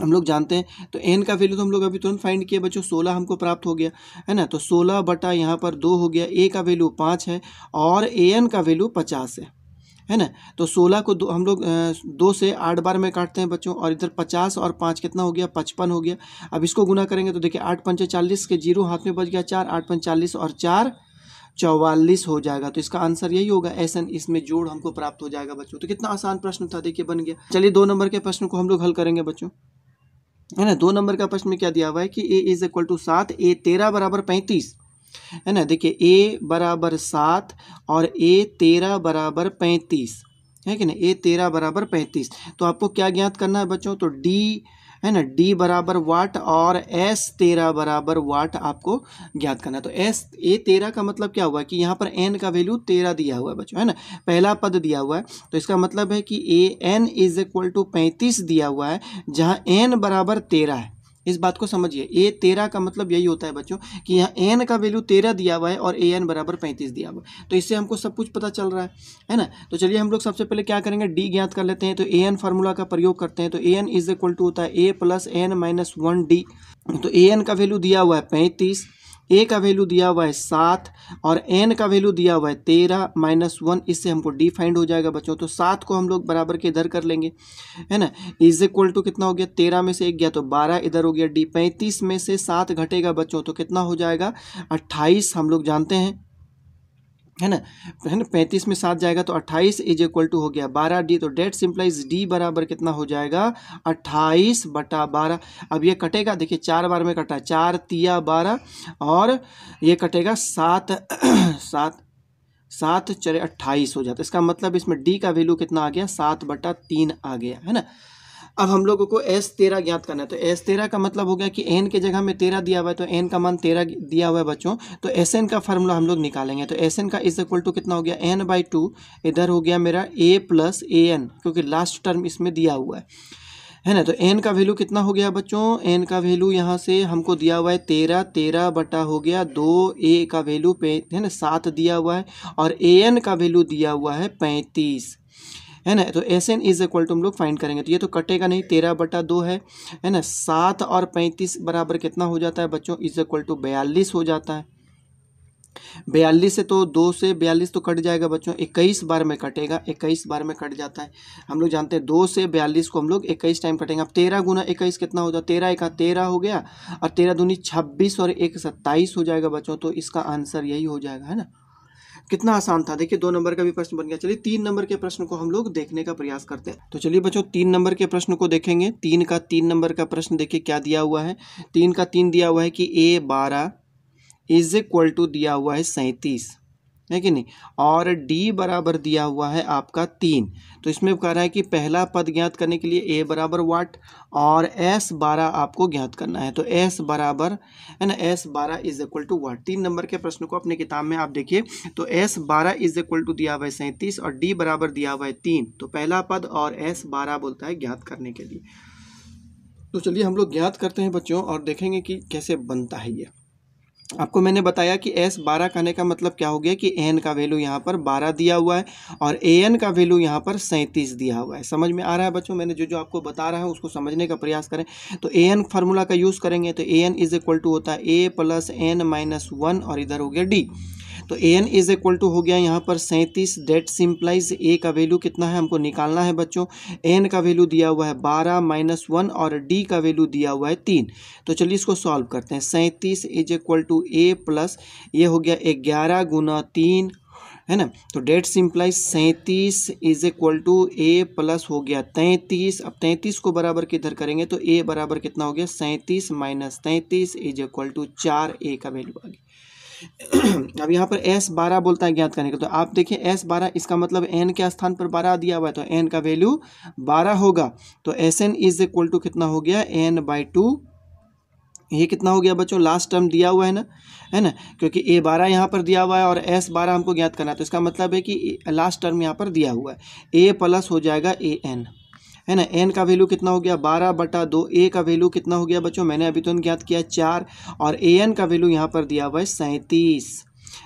हम लोग जानते हैं तो एन का वैल्यू तो हम लोग अभी तुरंत फाइंड किया बच्चों सोलह हमको प्राप्त हो गया है ना तो सोलह बटा यहाँ पर दो हो गया ए का वैल्यू पाँच है और ए एन का वैल्यू पचास है है ना तो सोलह को दो हम लोग दो से आठ बार में काटते हैं बच्चों और इधर पचास और पाँच कितना हो गया पचपन हो गया अब इसको गुना करेंगे तो देखिए आठ पंचे चालीस के जीरो हाथ में बच गया चार आठ पंच चालीस और चार चौवालीस हो जाएगा तो इसका आंसर यही होगा ऐसा इसमें जोड़ हमको प्राप्त हो जाएगा बच्चों तो कितना आसान प्रश्न था देखिए बन गया चलिए दो नंबर के प्रश्न को हम लोग हल करेंगे बच्चों है ना दो नंबर का प्रश्न में क्या दिया हुआ है कि ए इज इक्वल टू सात ए तेरह बराबर पैंतीस है ना देखिए ए बराबर सात और ए तेरह बराबर पैंतीस है कि ना ए तेरह बराबर पैंतीस तो आपको क्या ज्ञात करना है बच्चों तो डी है ना डी बराबर वाट और एस तेरह बराबर वाट आपको ज्ञात करना है तो एस ए तेरह का मतलब क्या हुआ कि यहाँ पर एन का वैल्यू तेरह दिया हुआ है बच्चों है ना पहला पद दिया हुआ है तो इसका मतलब है कि a N is equal to पैंतीस दिया हुआ है जहाँ एन बराबर तेरह है इस बात को समझिए ए तेरह का मतलब यही होता है बच्चों कि यहाँ एन का वैल्यू तेरह दिया हुआ है और ए एन बराबर पैंतीस दिया हुआ है तो इससे हमको सब कुछ पता चल रहा है है ना तो चलिए हम लोग सबसे पहले क्या करेंगे डी ज्ञात कर लेते हैं तो ए एन फार्मूला का प्रयोग करते हैं तो A N is equal to होता है ए plus N minus one D तो ए एन का वैल्यू दिया हुआ है पैंतीस ए का वैल्यू दिया हुआ है सात और एन का वैल्यू दिया हुआ है तेरह माइनस वन इससे हमको डी फाइंड हो जाएगा बच्चों तो सात को हम लोग बराबर के इधर कर लेंगे है ना इज इक्वल टू कितना हो गया तेरह में से एक गया तो बारह इधर हो गया डी पैंतीस में से सात घटेगा बच्चों तो कितना हो जाएगा अट्ठाईस हम लोग जानते हैं है ना है ना पैंतीस में सात जाएगा तो अट्ठाईस इज इक्वल टू हो गया बारह डी तो डेट सिंप्लाइज डी बराबर कितना हो जाएगा अट्ठाईस बटा बारह अब ये कटेगा देखिए चार बार में कटा चार तिया बारह और ये कटेगा सात सात सात चरे अट्ठाईस हो जाता है इसका मतलब इसमें डी का वैल्यू कितना आ गया सात बटा तीन आ गया है ना अब हम लोगों को एस तेरह ज्ञात करना है तो एस तेरह का मतलब हो गया कि एन के जगह में तेरह दिया हुआ है तो एन का मान तेरह दिया हुआ है बच्चों तो एस एन का फार्मूला हम लोग निकालेंगे तो एस एन का इज इक्वल टू कितना हो गया एन बाई टू इधर हो गया मेरा ए प्लस ए एन क्योंकि लास्ट टर्म इसमें दिया हुआ है है ना तो एन का वैल्यू कितना हो गया बच्चों एन का वैल्यू यहाँ से हमको दिया हुआ है तेरह तेरह बटा हो गया दो ए का वैल्यू पे है ना सात दिया हुआ है और ए एन का वैल्यू दिया हुआ है पैंतीस है ना तो S N is equal to हम लोग फाइंड करेंगे तो ये तो कटेगा नहीं तेरह बटा दो है है ना सात और पैंतीस बराबर कितना हो जाता है बच्चों इज इक्वल टू बयालीस हो जाता है बयालीस से तो दो से बयालीस तो कट जाएगा बच्चों इक्कीस बार में कटेगा इक्कीस बार में कट जाता है हम लोग जानते हैं दो से बयालीस को हम लोग इक्कीस टाइम कटेंगे अब तेरह गुना इक्कीस कितना हो जाता है तेरह एक तेरह हो गया और तेरह दूनी छब्बीस और एक सत्ताईस हो जाएगा बच्चों तो इसका आंसर यही हो जाएगा है ना कितना आसान था देखिए दो नंबर का भी प्रश्न बन गया चलिए तीन नंबर के प्रश्न को हम लोग देखने का प्रयास करते हैं तो चलिए बच्चों तीन नंबर के प्रश्न को देखेंगे तीन का तीन नंबर का प्रश्न देखिए क्या दिया हुआ है तीन का तीन दिया हुआ है कि ए बारह इज इक्वल टू दिया हुआ है सैंतीस है कि नहीं और डी बराबर दिया हुआ है आपका तीन तो इसमें कह रहा है कि पहला पद ज्ञात करने के लिए ए बराबर वाट और एस बारह आपको ज्ञात करना है तो एस बराबर है ना एस बारह इज इक्वल टू वाट तीन नंबर के प्रश्न को अपने किताब में आप देखिए तो एस बारह इज इक्वल टू दिया हुआ है सैंतीस और डी बराबर दिया हुआ है तीन तो पहला पद और एस बारह बोलता है ज्ञात करने के लिए तो चलिए हम लोग ज्ञात करते हैं बच्चों और देखेंगे कि कैसे बनता है यह आपको मैंने बताया कि एस बारह कहने का मतलब क्या हो गया कि एन का वैल्यू यहाँ पर बारह दिया हुआ है और ए एन का वैल्यू यहाँ पर सैंतीस दिया हुआ है समझ में आ रहा है बच्चों मैंने जो जो आपको बता रहा है उसको समझने का प्रयास करें तो ए एन फार्मूला का यूज़ करेंगे तो A N is equal to होता है ए प्लस एन माइनस वन और इधर हो गया डी तो A N is equal to हो गया यहाँ पर सैंतीस डेट सिंप्लाइज ए का वैल्यू कितना है हमको निकालना है बच्चों एन का वैल्यू दिया हुआ है बारह माइनस वन और डी का वैल्यू दिया हुआ है तीन तो चलिए इसको सॉल्व करते हैं सैंतीस is equal to A plus ये हो गया ग्यारह गुना तीन है ना तो डेट सिंप्लाइज सैंतीस is equal to A plus हो गया तैंतीस अब तैंतीस को बराबर किधर करेंगे तो ए बराबर कितना हो गया सैंतीस माइनस तैंतीस इज इक्वल टू चार ए का वैल्यू आ गया अब यहाँ पर एस बारह बोलता है ज्ञात करने का तो आप देखिए एस बारह इसका मतलब एन के स्थान पर बारह दिया हुआ है तो एन का वैल्यू बारह होगा तो S N is equal to कितना हो गया एन बाई टू ये कितना हो गया बच्चों लास्ट टर्म दिया हुआ है ना है ना क्योंकि ए बारह यहाँ पर दिया हुआ है और एस बारह हमको ज्ञात करना है तो इसका मतलब है कि लास्ट टर्म यहाँ पर दिया हुआ है ए प्लस हो जाएगा ए एन है ना एन का वैल्यू कितना हो गया बारह बटा दो ए का वैल्यू कितना हो गया बच्चों मैंने अभी तो ज्ञात किया चार और ए एन का वैल्यू यहाँ पर दिया हुआ है सैंतीस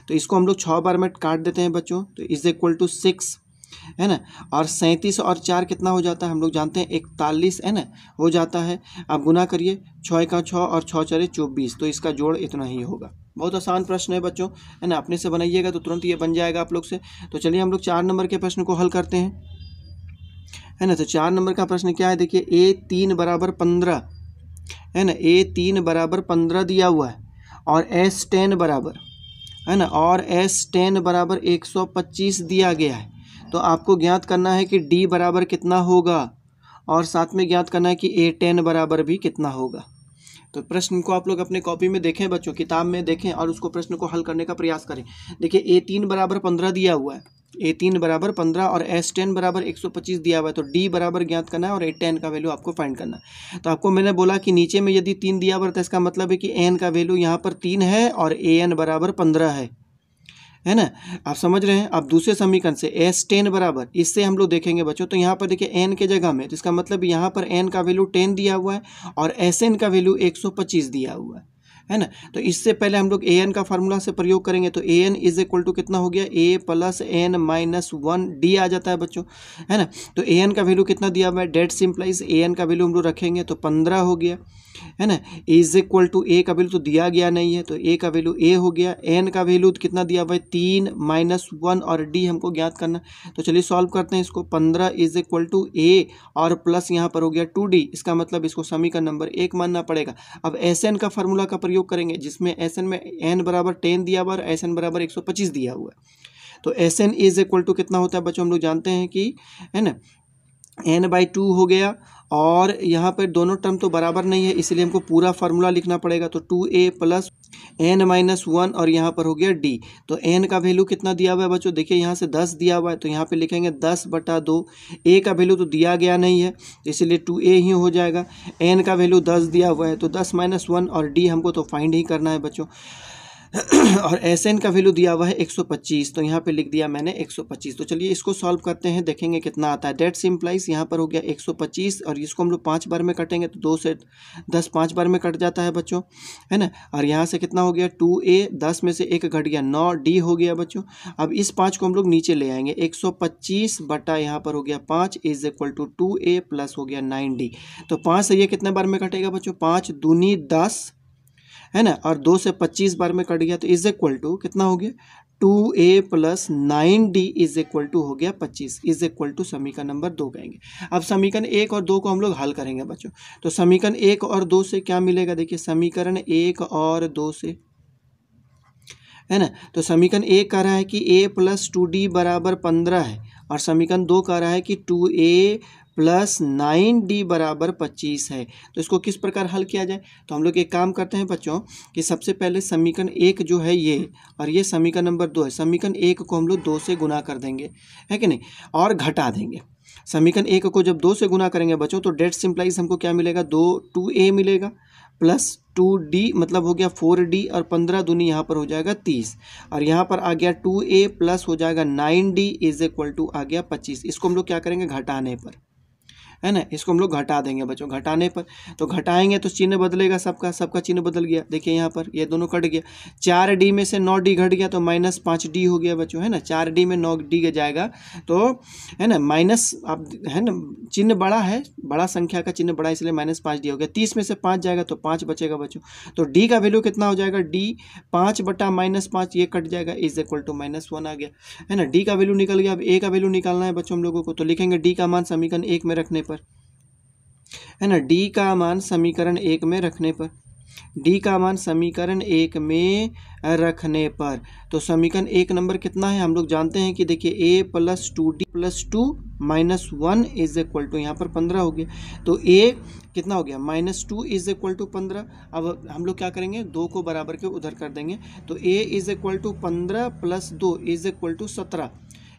तो इसको हम लोग छः बार में काट देते हैं बच्चों तो इज़ इक्वल टू सिक्स है ना और सैंतीस और चार कितना हो जाता है हम लोग जानते हैं इकतालीस है ना हो जाता है अब गुना करिए छः का छः और छः चार चौबीस तो इसका जोड़ इतना ही होगा बहुत आसान प्रश्न है बच्चों है ना अपने से बनाइएगा तो तुरंत ये बन जाएगा आप लोग से तो चलिए हम लोग चार नंबर के प्रश्न को हल करते हैं है ना तो चार नंबर का प्रश्न क्या है देखिए ए तीन बराबर पंद्रह है ना ए तीन बराबर पंद्रह दिया हुआ है और एस टेन बराबर है ना और एस टेन बराबर एक सौ पच्चीस दिया गया है तो आपको ज्ञात करना है कि डी बराबर कितना होगा और साथ में ज्ञात करना है कि ए टेन बराबर भी कितना होगा तो प्रश्न को आप लोग अपने कॉपी में देखें बच्चों किताब में देखें और उसको प्रश्न को हल करने का प्रयास करें देखिए ए तीन बराबर पंद्रह दिया हुआ है ए तीन बराबर पंद्रह और एस टेन बराबर एक सौ पच्चीस दिया हुआ है तो डी बराबर ज्ञात करना है और ए टेन का वैल्यू आपको फाइंड करना है तो आपको मैंने बोला कि नीचे में यदि तीन दिया हुआ तो इसका मतलब है कि एन का वैल्यू यहाँ पर तीन है और ए एन बराबर पंद्रह है है ना आप समझ रहे हैं आप दूसरे समीकरण से एस टेन बराबर इससे हम लोग देखेंगे बच्चों तो यहाँ पर देखिए एन के जगह में तो इसका मतलब यहाँ पर एन का वैल्यू टेन दिया हुआ है और एस एन का वैल्यू एक सौ पच्चीस दिया हुआ है है ना तो इससे पहले हम लोग ए एन का फार्मूला से प्रयोग करेंगे तो A N is equal to कितना हो गया a plus N minus one d आ जाता है बच्चों है ना तो ए एन का वैल्यू कितना दिया हुआ है डेट सिंप्लाइज ए एन का वैल्यू हम लोग रखेंगे तो पंद्रह हो गया है ना इज इक्वल टू ए का वैल्यू तो दिया गया नहीं है तो ए का वैल्यू ए हो गया एन का वैल्यू कितना दिया हुआ है तीन माइनस वन और डी हमको ज्ञात करना तो चलिए सॉल्व करते हैं इसको पंद्रह इज इक्वल टू ए और प्लस यहाँ पर हो गया टू डी इसका मतलब इसको समीकरण नंबर एक मानना पड़ेगा अब एस एन का फार्मूला का प्रयोग योग करेंगे जिसमें एस एन में एन बराबर टेन दिया हुआ एस एन बराबर एक सौ पच्चीस दिया हुआ है तो S N is equal to कितना होता है बच्चों हम लोग जानते हैं कि है ना एन बाई टू हो गया और यहाँ पर दोनों टर्म तो बराबर नहीं है इसलिए हमको पूरा फार्मूला लिखना पड़ेगा तो टू ए प्लस एन माइनस वन और यहाँ पर हो गया डी तो एन का वैल्यू कितना दिया हुआ है बच्चों देखिए यहाँ से दस दिया हुआ है तो यहाँ पे लिखेंगे दस बटा दो ए का वैल्यू तो दिया गया नहीं है इसीलिए टू ए ही हो जाएगा एन का वैल्यू दस दिया हुआ है तो दस माइनस वन और डी हमको तो फाइंड ही करना है बच्चों और एस एन का वैल्यू दिया हुआ है 125 तो यहाँ पे लिख दिया मैंने 125 तो चलिए इसको सॉल्व करते हैं देखेंगे कितना आता है डेट सिम्प्लाइज यहाँ पर हो गया 125 और इसको हम लोग पाँच बार में कटेंगे तो दो से दस पाँच बार में कट जाता है बच्चों है ना और यहाँ से कितना हो गया टू ए दस में से एक घट गया नौ डी हो गया बच्चों अब इस पाँच को हम लोग नीचे ले आएंगे एक सौ पच्चीस बटा यहाँ पर हो गया पाँच is equal to two A plus हो गया नाइन डी तो पाँच से ये कितने बार में कटेगा बच्चों पाँच दूनी दस है ना और दो से पच्चीस बार में कट गया तो इज इक्वल टू कितना हो गया two A plus nine d is equal to हो गया पच्चीस इज इक्वल टू समीकरण नंबर दो कहेंगे अब समीकरण एक और दो को हम लोग हल करेंगे बच्चों तो समीकरण एक और दो से क्या मिलेगा देखिए समीकरण एक और दो से है ना तो समीकरण एक कह रहा है कि ए प्लस टू डी बराबर पंद्रह है और समीकरण दो कह रहा है कि टू ए प्लस नाइन डी बराबर पच्चीस है तो इसको किस प्रकार हल किया जाए तो हम लोग एक काम करते हैं बच्चों कि सबसे पहले समीकरण एक जो है ये और ये समीकरण नंबर दो है समीकरण एक को हम लोग दो से गुना कर देंगे है कि नहीं और घटा देंगे समीकरण एक को जब दो से गुना करेंगे बच्चों तो डेट सिंप्लाइज हमको क्या मिलेगा दो टू ए मिलेगा प्लस टू डी मतलब हो गया फोर डी और पंद्रह दूनी यहाँ पर हो जाएगा तीस और यहाँ पर आ गया टू ए प्लस हो जाएगा nine d is equal to आ गया पच्चीस इसको हम लोग क्या करेंगे घटाने पर है ना इसको हम लोग घटा देंगे बच्चों घटाने पर तो घटाएंगे तो चिन्ह बदलेगा सबका सबका चिन्ह बदल गया देखिए यहाँ पर ये दोनों कट गया चार डी में से नौ डी घट गया तो माइनस पाँच डी हो गया बच्चों है ना चार डी में नौ डी जाएगा तो है ना माइनस आप है ना चिन्ह बड़ा है बड़ा संख्या का चिन्ह बड़ा इसलिए माइनस पाँच डी हो गया तीस में से पाँच जाएगा तो पाँच बचेगा बच्चों तो डी का वैल्यू कितना हो जाएगा डी पाँच बटा माइनस पाँच ये कट जाएगा is equal to minus one आ गया है ना डी का वैल्यू निकल गया अब ए का वैल्यू निकालना है बच्चों हम लोगों को तो लिखेंगे डी का मान समीकरण एक में रखने पर पर है ना डी का मान समीकरण एक में रखने पर डी का मान समीकरण एक में रखने पर तो समीकरण एक नंबर कितना है हम लोग जानते हैं कि देखिए a plus two d plus two minus one is equal to यहाँ पर पंद्रह हो गया तो ए कितना हो गया minus two is equal to पंद्रह अब हम लोग क्या करेंगे दो को बराबर के उधर कर देंगे तो ए इज इक्वल टू पंद्रह प्लस दो इज इक्वल टू सत्रह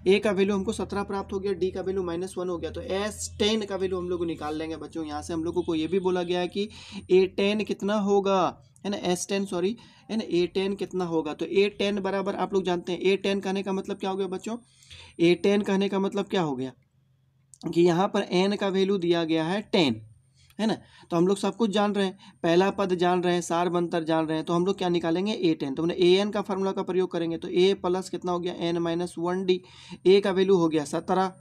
ए का वैल्यू हमको सत्रह प्राप्त हो गया डी का वैल्यू माइनस वन हो गया तो एस टेन का वैल्यू हम लोग निकाल लेंगे बच्चों यहाँ से हम लोगों को ये भी बोला गया है कि ए टेन कितना होगा है ना एस टेन सॉरी है ना ए टेन कितना होगा तो ए टेन बराबर आप लोग जानते हैं ए टेन कहने का मतलब क्या हो गया बच्चों ए टेन कहने का मतलब क्या हो गया कि यहाँ पर एन का वैल्यू दिया गया है टेन है ना तो हम लोग सब कुछ जान रहे हैं पहला पद जान रहे हैं सार बंतर जान रहे हैं तो हम लोग क्या निकालेंगे ए टेन तो हमने ए एन का फार्मूला का प्रयोग करेंगे तो ए प्लस कितना हो गया N minus one d a का वैल्यू हो गया सत्रह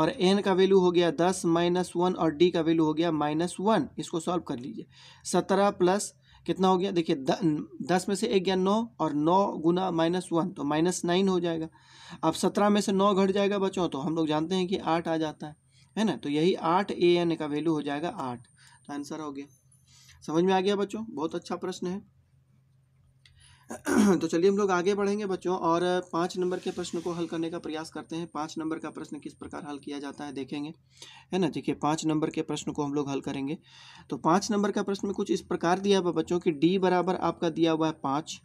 और एन का वैल्यू हो गया दस माइनस वन और डी का वैल्यू हो गया माइनस वन इसको सॉल्व कर लीजिए सत्रह प्लस कितना हो गया देखिए दस में से एक गया नौ और नौ गुना माइनस वन तो माइनस नाइन हो जाएगा अब सत्रह में से नौ घट जाएगा बच्चों तो हम लोग जानते हैं कि आठ आ जाता है है ना तो यही आठ ए एन का वैल्यू हो जाएगा आठ तो आंसर हो गया समझ में आ गया बच्चों बहुत अच्छा प्रश्न है तो चलिए हम लोग आगे बढ़ेंगे बच्चों और पाँच नंबर के प्रश्न को हल करने का प्रयास करते हैं पाँच नंबर का प्रश्न किस प्रकार हल किया जाता है देखेंगे है ना देखिए पाँच नंबर के प्रश्न को हम लोग हल करेंगे तो पाँच नंबर का प्रश्न में कुछ इस प्रकार दिया हुआ बच्चों कि डी बराबर आपका दिया हुआ है पाँच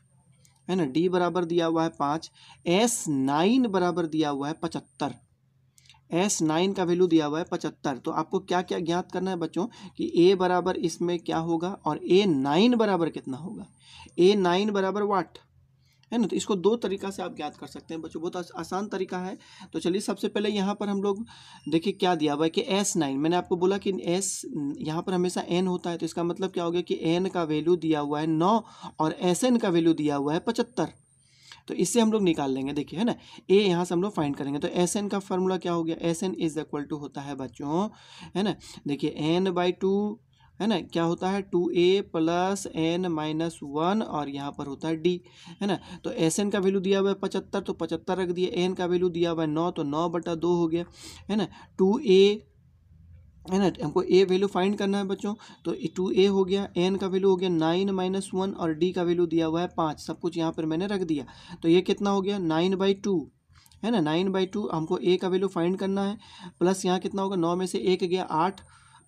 है ना डी बराबर दिया हुआ है पाँच एस नाइन बराबर दिया हुआ है पचहत्तर एस नाइन का वैल्यू दिया हुआ है पचहत्तर तो आपको क्या क्या ज्ञात करना है बच्चों कि ए बराबर इसमें क्या होगा और ए नाइन बराबर कितना होगा ए नाइन बराबर वाट है ना तो इसको दो तरीका से आप ज्ञात कर सकते हैं बच्चों बहुत आसान तरीका है तो चलिए सबसे पहले यहाँ पर हम लोग देखिए क्या दिया हुआ है कि एस नाइन मैंने आपको बोला कि एस यहाँ पर हमेशा एन होता है तो इसका मतलब क्या हो गया कि एन का वैल्यू दिया हुआ है नौ और एस एन का वैल्यू दिया हुआ है पचहत्तर तो इससे हम लोग निकाल लेंगे देखिए है ना ए यहाँ से हम लोग फाइंड करेंगे तो एस एन का फार्मूला क्या हो गया s N is equal to होता है बच्चों है ना देखिए एन बाई टू है ना क्या होता है टू ए प्लस एन माइनस वन और यहाँ पर होता है डी है ना तो एस एन का वैल्यू दिया हुआ है पचहत्तर तो पचहत्तर रख दिए एन का वैल्यू दिया हुआ है नौ तो नौ बटा दो हो गया है ना टू ए है ना हमको ए वैल्यू फाइंड करना है बच्चों तो टू ए हो गया एन का वैल्यू हो गया नाइन माइनस वन और डी का वैल्यू दिया हुआ है पाँच सब कुछ यहाँ पर मैंने रख दिया तो ये कितना हो गया नाइन बाई टू है ना नाइन बाई टू हमको ए का वैल्यू फाइंड करना है प्लस यहाँ कितना होगा नौ में से एक गया आठ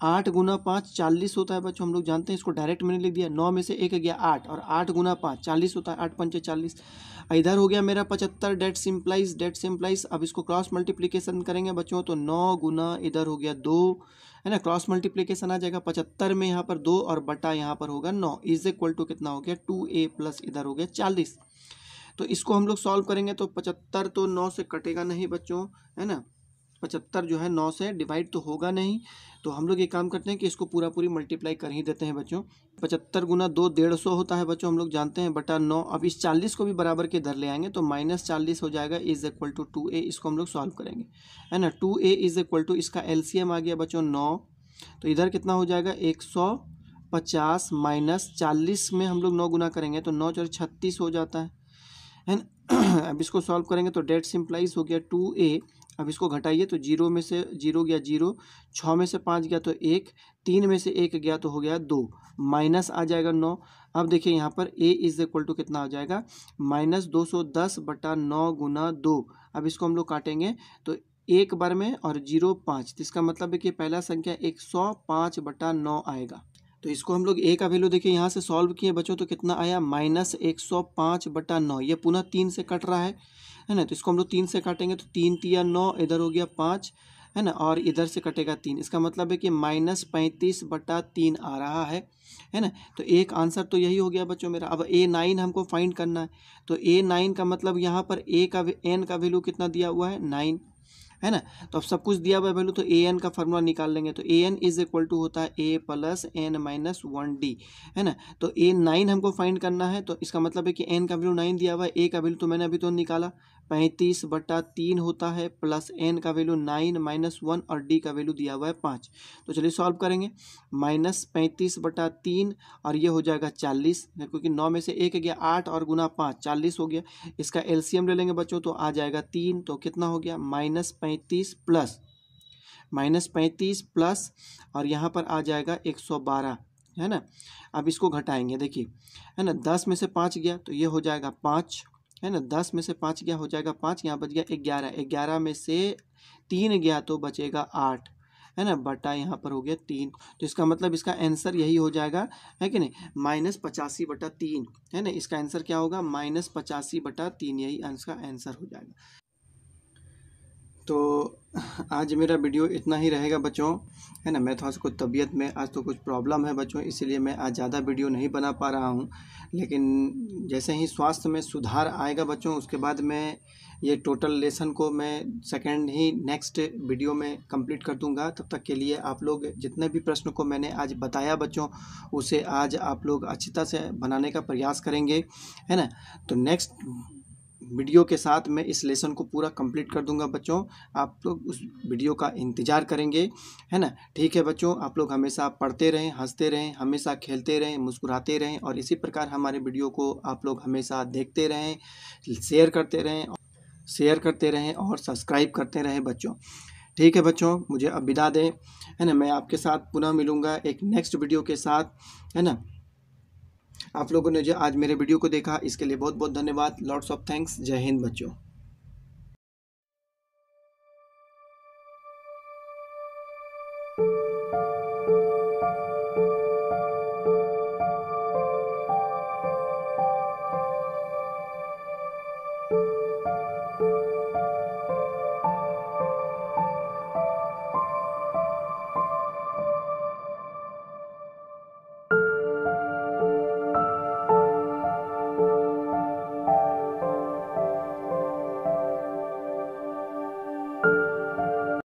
आठ गुना पाँच चालीस होता है बच्चों हम लोग जानते हैं इसको डायरेक्ट मैंने लिख दिया नौ में से एक गया आठ और आठ गुना पाँच चालीस होता है आठ पंच चालीस इधर हो गया मेरा पचहत्तर डेट सिंप्लाइज डेट सिंप्लाइज अब इसको क्रॉस मल्टीप्लीकेशन करेंगे बच्चों तो नौ गुना इधर हो गया दो है ना क्रॉस मल्टीप्लीकेशन आ जाएगा पचहत्तर में यहाँ पर दो और बटा यहाँ पर होगा नौ इज इक्वल टू कितना हो गया टू ए प्लस इधर हो गया चालीस तो इसको हम लोग सॉल्व करेंगे तो पचहत्तर तो नौ से कटेगा नहीं बच्चों है ना पचहत्तर जो है नौ से डिवाइड तो होगा नहीं तो हम लोग ये काम करते हैं कि इसको पूरा पूरी मल्टीप्लाई कर ही देते हैं बच्चों पचहत्तर गुना दो डेढ़ सौ होता है बच्चों हम लोग जानते हैं बटा नौ अब इस चालीस को भी बराबर के दर ले आएंगे तो माइनस चालीस हो जाएगा is equal to two a इसको हम लोग सॉल्व करेंगे है ना two a is equal to इसका एम आ गया बच्चों नौ तो इधर कितना हो जाएगा एक सौ पचास माइनस चालीस में हम लोग नौ गुना करेंगे तो नौ चौर छत्तीस हो जाता है एंड अब इसको सॉल्व करेंगे तो डेट सिंप्लाइज हो गया टू ए अब इसको घटाइए तो जीरो में से जीरो गया जीरो छः में से पाँच गया तो एक तीन में से एक गया तो हो गया दो माइनस आ जाएगा नौ अब देखिए यहाँ पर ए इज इक्वल टू कितना आ जाएगा माइनस दो सौ दस बटा नौ गुना दो अब इसको हम लोग काटेंगे तो एक बार में और जीरो पाँच तो इसका मतलब है कि पहला संख्या एक सौ पाँच बटा नौ आएगा तो इसको हम लोग ए का वैल्यू देखिए यहाँ से सॉल्व किए बच्चों तो कितना आया माइनस एक सौ पाँच बटा नौ ये पुनः तीन से कट रहा है है ना तो इसको हम लोग तीन से काटेंगे तो तीन तिया नौ इधर हो गया पाँच है ना और इधर से कटेगा तीन इसका मतलब है कि माइनस पैंतीस बटा तीन आ रहा है है ना तो एक आंसर तो यही हो गया बच्चों मेरा अब ए नाइन हमको फाइंड करना है तो ए नाइन का मतलब यहाँ पर ए का एन का वैल्यू कितना दिया हुआ है नाइन है ना तो अब सब कुछ दिया हुआ वैल्यू तो ए एन का फार्मूला निकाल लेंगे तो A N is equal to होता है ए plus N minus one D है ना तो ए नाइन हमको फाइंड करना है तो इसका मतलब है कि एन का वैल्यू नाइन दिया हुआ है ए का वैल्यू तो मैंने अभी तो निकाला पैंतीस बटा तीन होता है प्लस एन का वैल्यू नाइन माइनस वन और डी का वैल्यू दिया हुआ है पाँच तो चलिए सॉल्व करेंगे माइनस पैंतीस बटा तीन और ये हो जाएगा चालीस क्योंकि नौ में से एक गया आठ और गुना पाँच चालीस हो गया इसका एलसीएम ले लेंगे बच्चों तो आ जाएगा तीन तो कितना हो गया माइनस पैंतीस प्लस माइनस पैंतीस प्लस और यहाँ पर आ जाएगा एक सौ बारह है ना अब इसको घटाएंगे देखिए है ना दस में से पाँच गया तो ये हो जाएगा पाँच है ना दस में से पाँच गया हो जाएगा पाँच यहाँ बच गया ग्यारह ग्यारह में से तीन गया तो बचेगा आठ है ना बटा यहाँ पर हो गया तीन तो इसका मतलब इसका आंसर यही हो जाएगा है कि नहीं माइनस पचासी बटा तीन है ना इसका आंसर क्या होगा माइनस पचासी बटा तीन यही इसका आंसर हो जाएगा तो आज मेरा वीडियो इतना ही रहेगा बच्चों है ना मैं थोड़ा सा कुछ तबीयत में आज तो कुछ प्रॉब्लम है बच्चों इसलिए मैं आज ज़्यादा वीडियो नहीं बना पा रहा हूँ लेकिन जैसे ही स्वास्थ्य में सुधार आएगा बच्चों उसके बाद मैं ये टोटल लेसन को मैं सेकेंड ही नेक्स्ट वीडियो में कंप्लीट कर दूंगा तब तक के लिए आप लोग जितने भी प्रश्न को मैंने आज बताया बच्चों उसे आज आप लोग अच्छी तरह से बनाने का प्रयास करेंगे है ना तो नेक्स्ट वीडियो के साथ मैं इस लेसन को पूरा कंप्लीट कर दूंगा बच्चों आप लोग उस वीडियो का इंतज़ार करेंगे है ना ठीक है बच्चों आप लोग हमेशा पढ़ते रहें हंसते रहें हमेशा खेलते रहें मुस्कुराते रहें और इसी प्रकार हमारे वीडियो को आप लोग हमेशा देखते रहें शेयर करते रहें शेयर करते रहें और सब्सक्राइब करते रहें बच्चों ठीक है बच्चों मुझे अब विदा दें है ना मैं आपके साथ पुनः मिलूँगा एक नेक्स्ट वीडियो के साथ है ना आप लोगों ने जो आज मेरे वीडियो को देखा इसके लिए बहुत बहुत धन्यवाद लॉर्ड्स ऑफ थैंक्स जय हिंद बच्चों